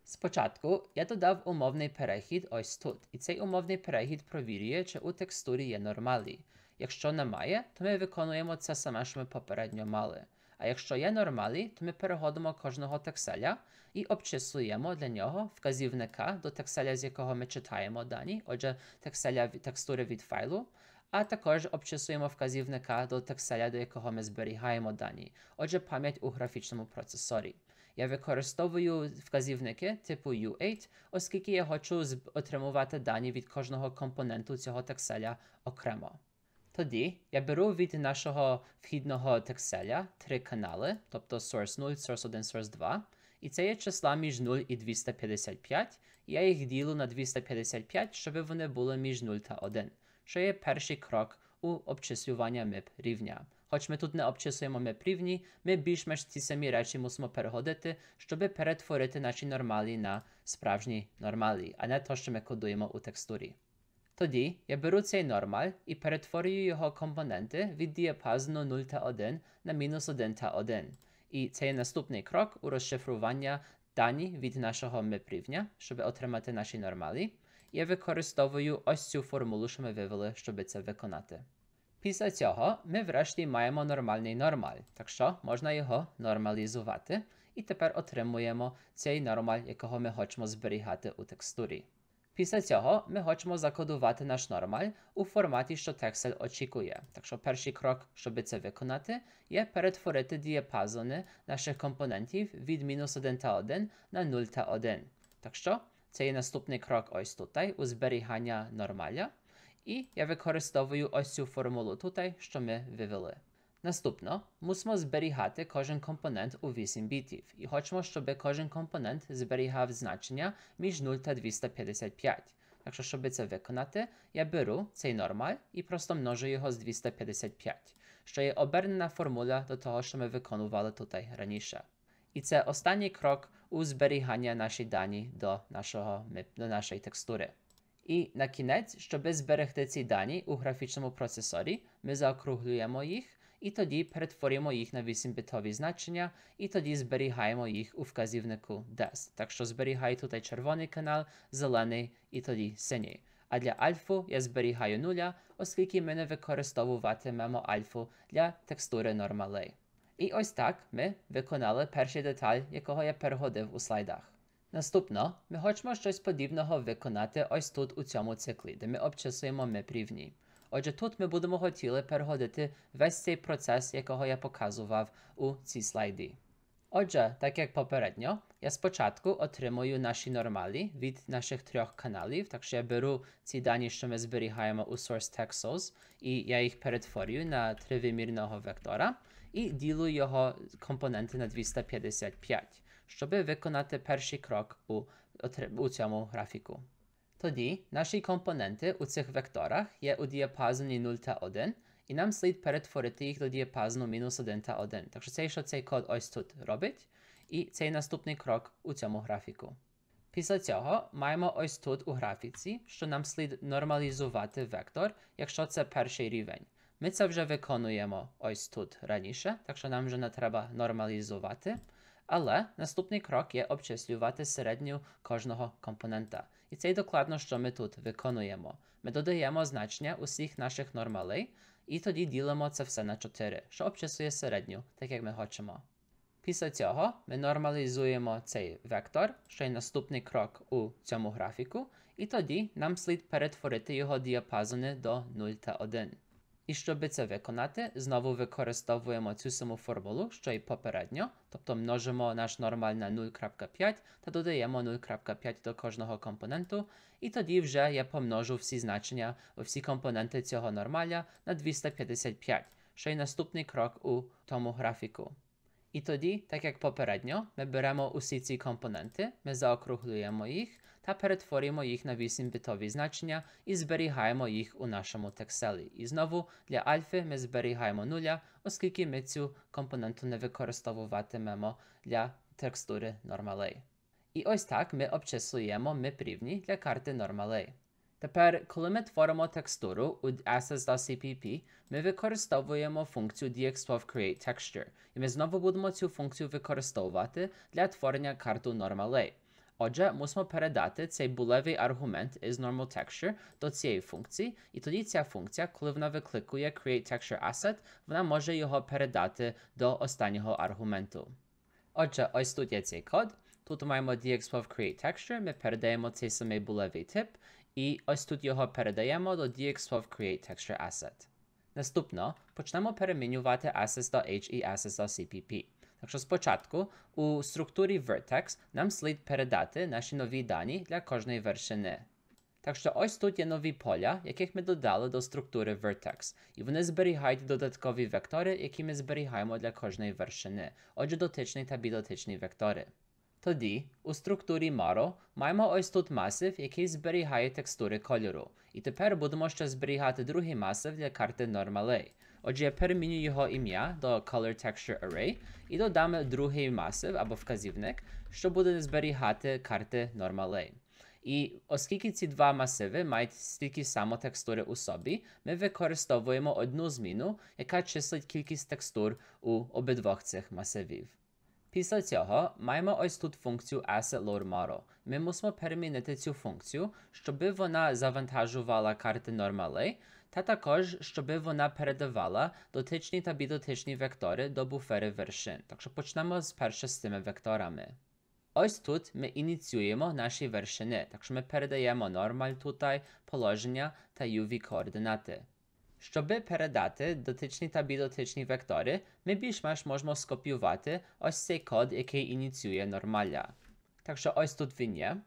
Спочатку я додав умовний перехід ось тут, і цей умовний перехід провірює, чи у текстурі є нормалі. Якщо немає, то ми виконуємо це саме, що ми попередньо мали. А якщо є нормалі, то ми переходимо кожного текселя і обчислюємо для нього вказівника до текселя, з якого ми читаємо дані, отже, текселя текстури від файлу, а також обчислюємо вказівника до текселя, до якого ми зберігаємо дані, отже, пам'ять у графічному процесорі. Я використовую вказівники типу U8, оскільки я хочу отримувати дані від кожного компоненту цього текселя окремо. Тоді я беру від нашого вхідного текселя три канали, тобто source 0, source 1, source 2. І це є числа між 0 і 255. І я їх ділю на 255, щоб вони були між 0 та 1, що є перший крок у обчислювання mip рівня. Хоч ми тут не обчислюємо mip рівні, ми більш-менш ці самі речі мусимо переходити, щоб перетворити наші нормалі на справжні нормалі, а не то, що ми кодуємо у текстурі. Тоді я беру цей нормаль і перетворюю його компоненти від діапазону 0 та 1 на мінус 1 та 1. І це є наступний крок у розшифрування дані від нашого мепрівня, щоб отримати наші нормалі. Я використовую ось цю формулу, що ми вивели, щоб це виконати. Після цього ми врешті маємо нормальний нормаль, так що можна його нормалізувати, і тепер отримуємо цей нормаль, якого ми хочемо зберігати у текстурі. Після цього ми хочемо закодувати наш нормаль у форматі, що тексель очікує. Так що перший крок, щоб це виконати, є перетворити діапазони наших компонентів від мінус 1 та 1 на 0 та 1. Так що це є наступний крок ось тут, у зберігання нормаля. І я використовую ось цю формулу тут, що ми вивели. Наступно мусимо зберігати кожен компонент у 8 бітів і хочемо, щоб кожен компонент зберігав значення між 0 та 255. Так що, щоб це виконати, я беру цей нормаль і просто множу його з 255, що є обернена формула до того, що ми виконували тут раніше. І це останній крок у зберігання наші дані до, нашого, до нашої текстури. І на кінець, щоб зберегти ці дані у графічному процесорі, ми заокруглюємо їх і тоді перетворюємо їх на 8-бітові значення, і тоді зберігаємо їх у вказівнику des. Так що зберігаю тут червоний канал, зелений і тоді синій. А для альфу я зберігаю нуля, оскільки ми не використовуватимемо альфу для текстури нормалей. І ось так ми виконали перший деталь, якого я перегодив у слайдах. Наступно ми хочемо щось подібного виконати ось тут у цьому циклі, де ми обчисуємо мепрівні. Отже, тут ми будемо хотіли перегодити весь цей процес, якого я показував у цій слайді. Отже, так як попередньо, я спочатку отримую наші нормалі від наших трьох каналів, так що я беру ці дані, що ми зберігаємо у source text і я їх перетворюю на тривимірного вектора і ділю його компоненти на 255, щоб виконати перший крок у, у цьому графіку. Тоді наші компоненти у цих векторах є у діапазоні 0 та 1, і нам слід перетворити їх до діапазону мінус 1 та 1. Так що це що цей код ось тут робить, і цей наступний крок у цьому графіку. Після цього маємо ось тут у графіці, що нам слід нормалізувати вектор, якщо це перший рівень. Ми це вже виконуємо ось тут раніше, так що нам вже не треба нормалізувати. Але наступний крок є обчислювати середню кожного компонента. І це й докладно, що ми тут виконуємо. Ми додаємо значення усіх наших нормалей, і тоді ділимо це все на 4, що обчисує середню, так як ми хочемо. Після цього ми нормалізуємо цей вектор, що є наступний крок у цьому графіку, і тоді нам слід перетворити його діапазони до 0 та 1. І щоб це виконати, знову використовуємо цю саму формулу, що й попередньо, тобто множимо наш нормаль на 0.5 та додаємо 0.5 до кожного компоненту, і тоді вже я помножу всі значення, всі компоненти цього нормаля на 255, що й наступний крок у тому графіку. І тоді, так як попередньо, ми беремо усі ці компоненти, ми заокруглюємо їх та перетворюємо їх на 8-бітові значення і зберігаємо їх у нашому текселі. І знову для альфи ми зберігаємо нуля, оскільки ми цю компоненту не використовуватимемо для текстури нормалей. І ось так ми обчислюємо мипрівні для карти нормалей. Тепер, коли ми творимо текстуру у assets.cpp, ми використовуємо функцію dx12createTexture, і ми знову будемо цю функцію використовувати для творення карту нормалей. Отже, мусимо передати цей булевий аргумент із normal texture до цієї функції, і тоді ця функція, коли вона викликує create texture asset, вона може його передати до останнього аргументу. Отже, ось тут є цей код. Тут маємо DXWave create texture, ми передаємо цей самий булевий тип, і ось тут його передаємо до DXWave create texture asset. Наступно почнемо перемінювати assets.h і assets.cpp. Так що спочатку у структурі vertex нам слід передати наші нові дані для кожної вершини. Так що ось тут є нові поля, яких ми додали до структури vertex, і вони зберігають додаткові вектори, які ми зберігаємо для кожної вершини, отже дотичний та бідотичний вектори. Тоді, у структурі Maro маємо ось тут масив, який зберігає текстури кольору, і тепер будемо ще зберігати другий масив для карти нормалей. Отже, я перемінюю його ім'я до Color Texture Array і додам другий масив або вказівник, що буде зберігати карти Normal Lane. І оскільки ці два масиви мають стільки само текстури у собі, ми використовуємо одну зміну, яка числить кількість текстур у обидвох цих масивів. Після цього маємо ось тут функцію Asset Load Model. Ми мусимо перемінити цю функцію, щоб вона завантажувала карти Normally, Та також, щоб вона передавала дотичні та бідотичні вектори до буфери вершин. Так що почнемо спершу з цими векторами. Ось тут ми ініціюємо наші вершини, так що ми передаємо нормаль tutaj, положення та UV координати. Щоби передати дотичні та бідотичні вектори, ми більш-менш можемо скопіювати ось цей код, який ініціює нормаля. Так що ось тут він є.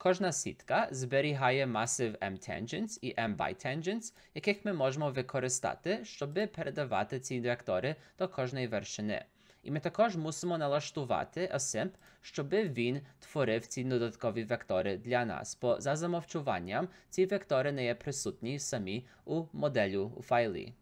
Кожна сітка зберігає масив M-tangents і M-bitangents, яких ми можемо використати, щоб передавати ці вектори до кожної вершини. І ми також мусимо налаштувати OSIMP, щоб він творив ці додаткові вектори для нас, бо за замовчуванням ці вектори не є присутні самі у моделю у файлі.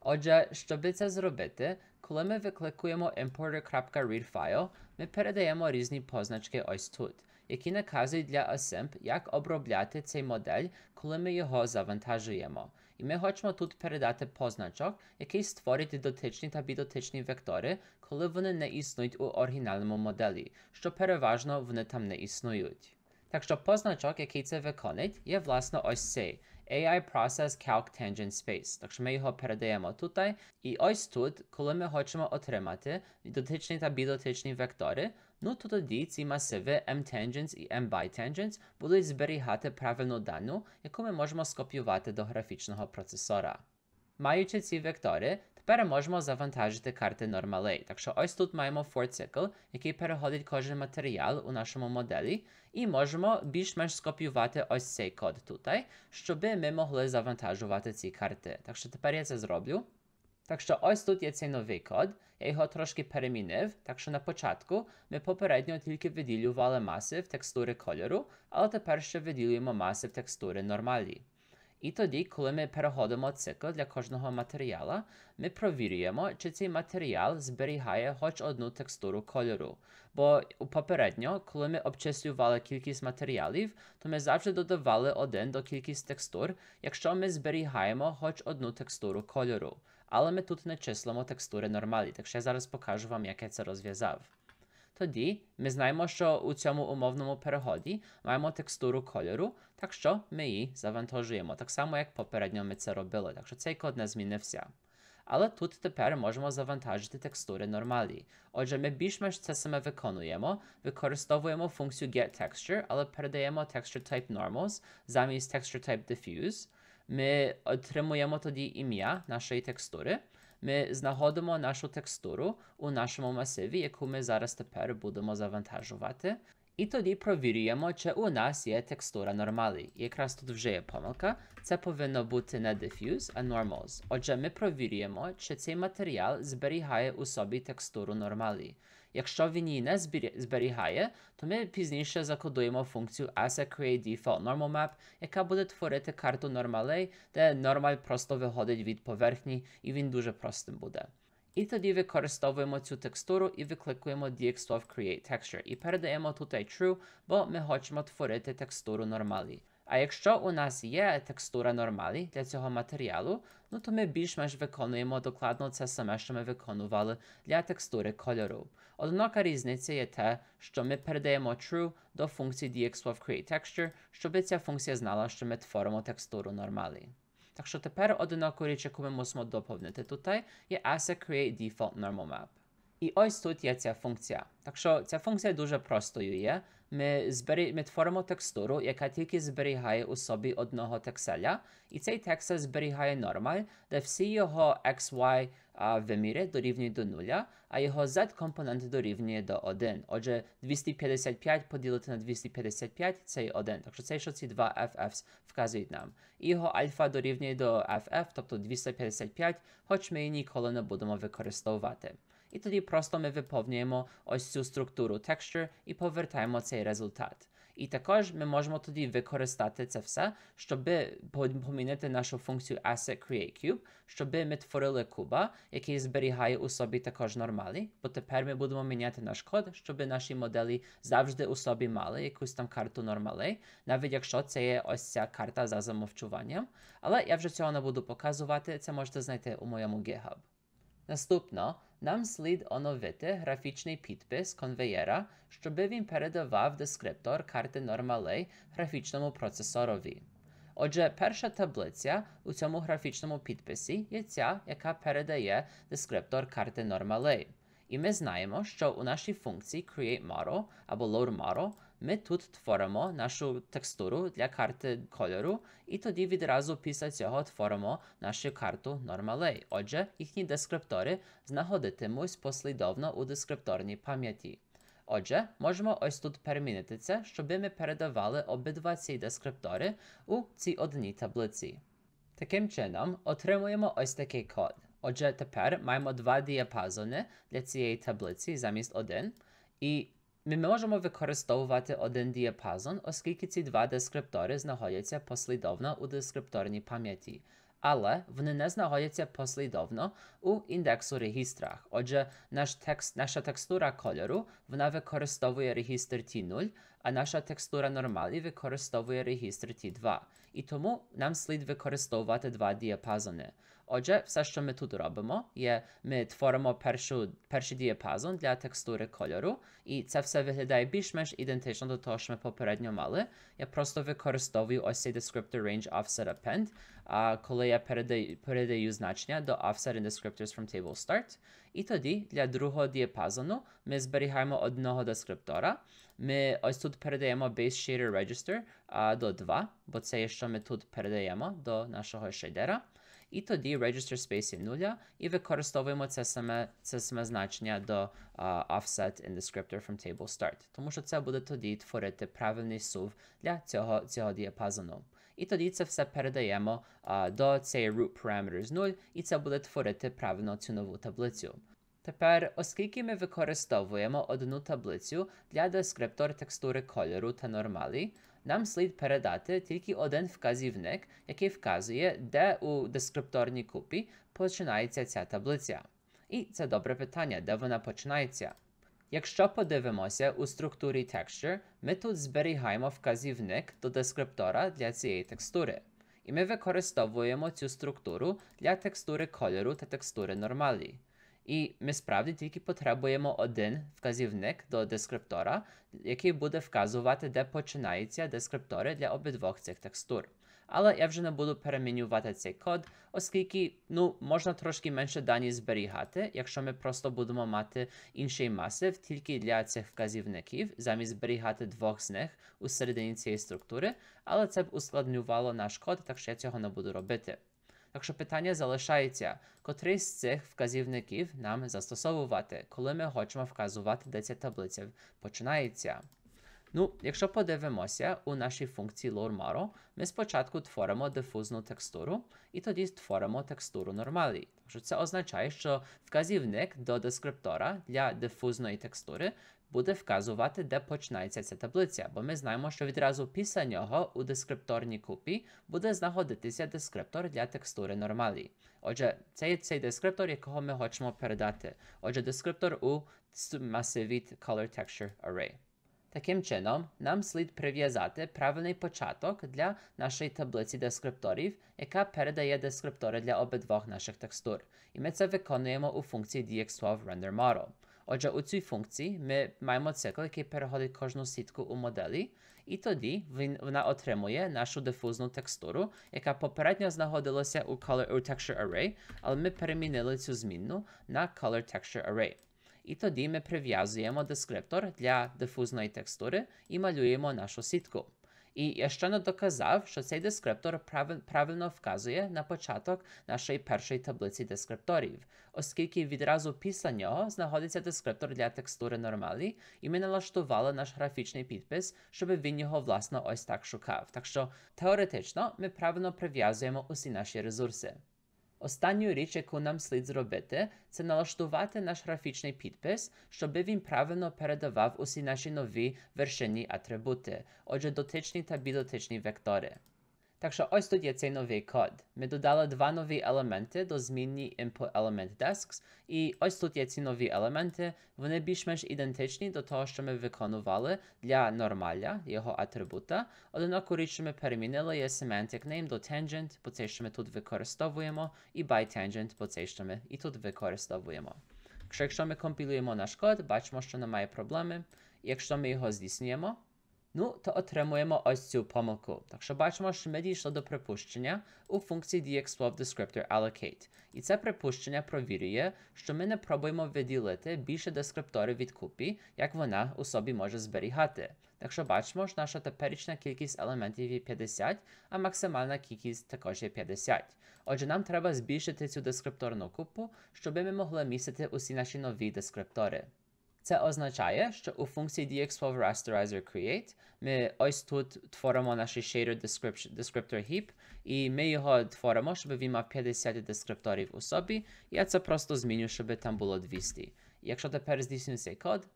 Отже, щоб це зробити, коли ми викликуємо importer.readFile, ми передаємо різні позначки ось тут які наказують для Asymp, як обробляти цей модель, коли ми його завантажуємо. І ми хочемо тут передати позначок, який створить дотичні та бідотичні вектори, коли вони не існують у оригінальному моделі, що переважно вони там не існують. Так що позначок, який це виконить, є власне ось цей. AI Process Calc Tangent Space. Także my його передаємо tutaj. І ось тут, коли ми хочемо отримати дотичні та бідотичні вектори, ну то тоді ці масиви mTangents і mBytangents будуть зберігати правильну дану, яку ми можемо скопіювати до графічного процесора. Маючи ці вектори, переможемо завантажити карти нормалей. Так що ось тут маємо for цикл, який переходить кожен матеріал у нашому моделі, і можемо більш-менш скопіювати ось цей код тут, щоб ми могли завантажувати ці карти. Так що тепер я це зроблю. Так що ось тут є цей новий код, я його трошки перемінив. Так що на початку ми попередньо тільки виділювали масив текстури кольору, але тепер ще виділюємо масив текстури нормалі. І тоді, коли ми переходимо цикл для кожного матеріалу, ми провірюємо, чи цей матеріал зберігає хоч одну текстуру кольору. Бо попередньо, коли ми обчислювали кількість матеріалів, то ми завжди додавали один до кількість текстур, якщо ми зберігаємо хоч одну текстуру кольору. Але ми тут не числимо текстури нормалі, так що я зараз покажу вам, як я це розв'язав. Тоді ми знаємо, що у цьому умовному переході маємо текстуру кольору, так що ми її завантажуємо, так само, як попередньо ми це робили, так що цей код не змінився. Але тут тепер можемо завантажити текстури нормалі. Отже, ми більш-менш це саме виконуємо, використовуємо функцію getTexture, але передаємо texture-type normals замість texture-type diffuse. Ми отримуємо тоді ім'я нашої текстури ми знаходимо нашу текстуру у нашому масиві, яку ми зараз тепер будемо завантажувати. І тоді провірюємо, чи у нас є текстура нормалі. якраз тут вже є помилка. Це повинно бути не diffuse, а normals. Отже, ми провірюємо, чи цей матеріал зберігає у собі текстуру нормалі. Якщо він її не зберігає, то ми пізніше закодуємо функцію asset create default normal map, яка буде творити карту нормалей, де normal просто виходить від поверхні, і він дуже простим буде. І тоді використовуємо цю текстуру і викликуємо DXLove Create Texture і передаємо тут true, бо ми хочемо творити текстуру нормалі. А якщо у нас є текстура нормалі для цього матеріалу, ну то ми більш-менш виконуємо докладно це саме, що ми виконували для текстури кольору. Однака різниця є те, що ми передаємо true до функції DXWorldCreateTexture, щоб ця функція знала, що ми творимо текстуру нормалі. Так що тепер одиноку річ, яку ми мусимо доповнити тут, є asset create default normal map. І ось тут є ця функція. Так що ця функція дуже простою є. Ми zberi, my tworzymy teksturu, jaka tylko zbierze u sobie odnoho teksela i cej teksel zbierze normal, de wszyscy jego x, y a wymiry до нуля, а його z компонент дорівнює до 1. Отже, 255 поділити на 255 – це 1. Так що це що ці два FF вказують нам. І його альфа дорівнює до FF, тобто 255, хоч ми її ніколи не будемо використовувати і тоді просто ми виповнюємо ось цю структуру texture і повертаємо цей результат. І також ми можемо тоді використати це все, щоб помінити нашу функцію asset create cube, щоб ми творили куба, який зберігає у собі також нормалі, бо тепер ми будемо міняти наш код, щоб наші моделі завжди у собі мали якусь там карту нормалей, навіть якщо це є ось ця карта за замовчуванням. Але я вже цього не буду показувати, це можете знайти у моєму GitHub. Наступно нам слід оновити графічний підпис конвеєра, щоби він передавав дескриптор карти нормалей графічному процесорові. Отже, перша таблиця у цьому графічному підписі є ця, яка передає дескриптор карти нормалей. І ми знаємо, що у нашій функції createModel або loadModel ми тут творимо нашу текстуру для карти кольору, і тоді відразу після цього творимо нашу карту нормалей. Отже, їхні дескриптори знаходитимуть послідовно у дескрипторній пам'яті. Отже, можемо ось тут перемінити це, щоб ми передавали обидва ці дескриптори у цій одній таблиці. Таким чином, отримуємо ось такий код. Отже, тепер маємо два діапазони для цієї таблиці замість один. І ми можемо використовувати один діапазон, оскільки ці два дескриптори знаходяться послідовно у дескрипторній пам'яті, але вони не знаходяться послідовно у індексу регістрах. Отже, наш текст, наша текстура кольору вона використовує регістр T0, а наша текстура нормалі використовує регістр T2. І тому нам слід використовувати два діапазони. Отже, все, що ми тут робимо, є ми творимо першу, перший діапазон для текстури кольору, і це все виглядає більш-менш ідентично до того, що ми попередньо мали. Я просто використовую ось цей descriptor range offset append, а коли я передаю, передаю значення до offset and descriptors from table start. І тоді для другого діапазону ми зберігаємо одного дескриптора. Ми ось тут передаємо base shader register а, до 2, бо це є, що ми тут передаємо до нашого шейдера і тоді register space нуля, і використовуємо це саме це саме значення до uh, offset in Descriptor from table start, тому що це буде тоді творити правильний сув для цього цього діапазону. І тоді це все передаємо uh, до цієї root parameters 0, і це буде творити правильно цю нову таблицю. Тепер, оскільки ми використовуємо одну таблицю для дескриптор текстури кольору та нормалі, нам слід передати тільки один вказівник, який вказує, де у дескрипторній купі починається ця таблиця. І це добре питання, де вона починається. Якщо подивимося у структурі Texture, ми тут зберігаємо вказівник до дескриптора для цієї текстури. І ми використовуємо цю структуру для текстури кольору та текстури нормалі. І ми справді тільки потребуємо один вказівник до дескриптора, який буде вказувати, де починаються дескриптори для обидвох цих текстур. Але я вже не буду перемінювати цей код, оскільки ну, можна трошки менше дані зберігати, якщо ми просто будемо мати інший масив тільки для цих вказівників, замість зберігати двох з них у середині цієї структури, але це б ускладнювало наш код, так що я цього не буду робити. Якщо питання залишається, котрий з цих вказівників нам застосовувати, коли ми хочемо вказувати, де ця таблиця починається. Ну, якщо подивимося у нашій функції Lormaro, ми спочатку творимо дифузну текстуру і тоді створимо текстуру нормалі. Тобто це означає, що вказівник до дескриптора для дифузної текстури буде вказувати, де починається ця таблиця, бо ми знаємо, що відразу після нього у дескрипторній купі буде знаходитися дескриптор для текстури нормалі. Отже, це є цей дескриптор, якого ми хочемо передати. Отже, дескриптор у масиві Color Texture Array. Таким чином, нам слід прив'язати правильний початок для нашої таблиці дескрипторів, яка передає дескриптори для обидвох наших текстур. І ми це виконуємо у функції DX12RenderModel. Отже, у цій функції ми маємо цикл, який переходить кожну сітку у моделі, і тоді він, вона отримує нашу дифузну текстуру, яка попередньо знаходилася у color у texture array, але ми перемінили цю змінну на color texture array. І тоді ми прив'язуємо дескриптор для дифузної текстури і малюємо нашу сітку. І я ще не доказав, що цей дескриптор правильно вказує на початок нашої першої таблиці дескрипторів, оскільки відразу після нього знаходиться дескриптор для текстури нормалі, і ми налаштували наш графічний підпис, щоб він його власно ось так шукав. Так що теоретично ми правильно прив'язуємо усі наші ресурси. Останню річ, яку нам слід зробити, це налаштувати наш графічний підпис, щоб він правильно передавав усі наші нові вершинні атрибути, отже, дотичні та бідотичні вектори. Так що ось тут є цей новий код. Ми додали два нові елементи до змінні input element desks, і ось тут є ці нові елементи, вони більш-менш ідентичні до того, що ми виконували для нормаля, його атрибута. Одиноку річ, що ми перемінили, є semantic name до tangent, бо це, що ми тут використовуємо, і bytangent, бо це, що ми і тут використовуємо. Якщо ми компілюємо наш код, бачимо, що немає проблеми. Якщо ми його здійснюємо, Ну, то отримуємо ось цю помилку. Так що бачимо, що ми дійшли до припущення у функції DXPlov І це припущення провірює, що ми не пробуємо виділити більше дескрипторів від купі, як вона у собі може зберігати. Так що бачимо, що наша теперішня кількість елементів є 50, а максимальна кількість також є 50. Отже, нам треба збільшити цю дескрипторну купу, щоб ми могли містити усі наші нові дескриптори. Це означає, що у функції DX12 rasterizer create ми ось тут творимо наш shader descriptor heap, і ми його творимо, щоб він мав 50 дескрипторів у собі. Я це просто зміню, щоб там було 200. Якщо тепер здійснюю цей код,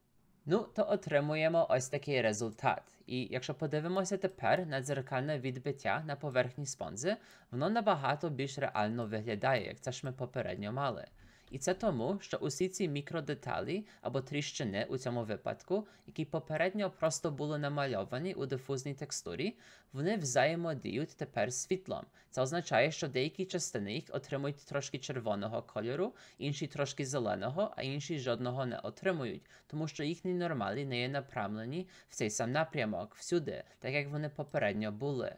ну то отримуємо ось такий результат. І якщо подивимося тепер на дзеркальне відбиття на поверхні спонзи, воно набагато більш реально виглядає, як це ж ми попередньо мали. І це тому, що усі ці мікродеталі або тріщини у цьому випадку, які попередньо просто були намальовані у дифузній текстурі, вони взаємодіють тепер з світлом. Це означає, що деякі частини їх отримують трошки червоного кольору, інші трошки зеленого, а інші жодного не отримують, тому що їхні нормалі не є направлені в цей сам напрямок всюди, так як вони попередньо були.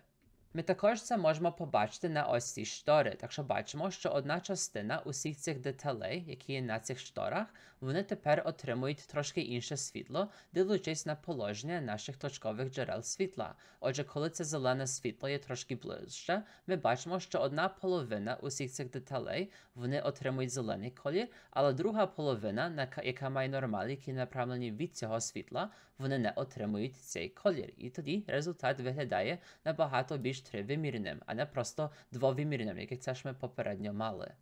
Ми також це можемо побачити на ось ці штори, так що бачимо, що одна частина усіх цих деталей, які є на цих шторах, вони тепер отримують трошки інше світло, дивлячись на положення наших точкових джерел світла. Отже, коли це зелене світло є трошки ближче, ми бачимо, що одна половина усіх цих деталей вони отримують зелений колір, але друга половина, яка має нормалі, які направлені від цього світла, вони не отримують цей колір, і тоді результат виглядає набагато більш тривимірним, а не просто двовимірним, як це ж ми попередньо мали.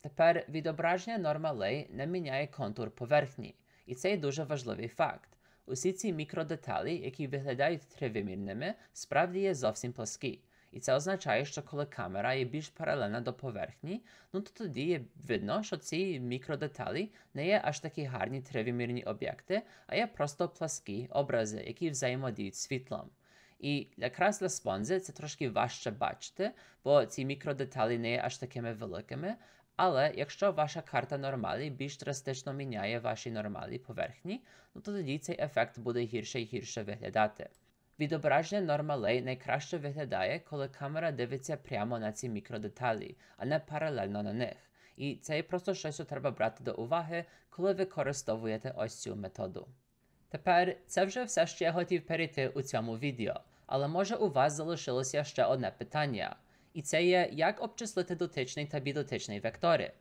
Тепер відображення нормалей не міняє контур поверхні, і це є дуже важливий факт. Усі ці мікродеталі, які виглядають тривимірними, справді є зовсім плоскі. І це означає, що коли камера є більш паралельна до поверхні, ну то тоді є видно, що ці мікродеталі не є аж такі гарні тривимірні об'єкти, а є просто пласкі образи, які взаємодіють світлом. І якраз для спонзи це трошки важче бачити, бо ці мікродеталі не є аж такими великими. Але якщо ваша карта нормалі більш драстично міняє ваші нормалі поверхні, ну то тоді цей ефект буде гірше і гірше виглядати. Відображення нормалей найкраще виглядає, коли камера дивиться прямо на ці мікродеталі, а не паралельно на них. І це є просто щось що треба брати до уваги, коли використовуєте ось цю методу. Тепер це вже все що я хотів перейти у цьому відео, але може у вас залишилося ще одне питання, і це є як обчислити дотичний та бідотичний вектори.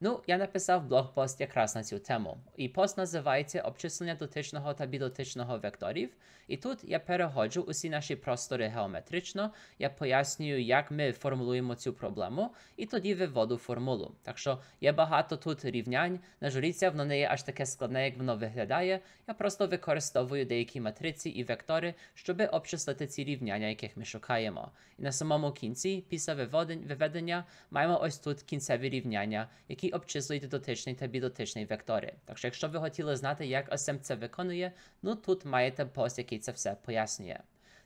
Ну, я написав блогпост якраз на цю тему, і пост називається Обчислення дотичного та бідотичного векторів. І тут я переходжу усі наші простори геометрично, я пояснюю, як ми формулуємо цю проблему, і тоді виводу формулу. Так що є багато тут рівнянь, не журіться, воно не є аж таке складне, як воно виглядає. Я просто використовую деякі матриці і вектори, щоби обчислити ці рівняння, яких ми шукаємо. І на самому кінці, після виведення, маємо ось тут кінцеві рівняння, які які обчислюють дотичний та бідотичний вектори. Так що, якщо ви хотіли знати, як осем це виконує, ну тут маєте пост, який це все пояснює.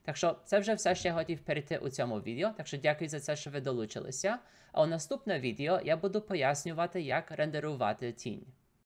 Так що це вже все що я хотів перейти у цьому відео. Так що дякую за це, що ви долучилися. А у наступне відео я буду пояснювати, як рендерувати тінь.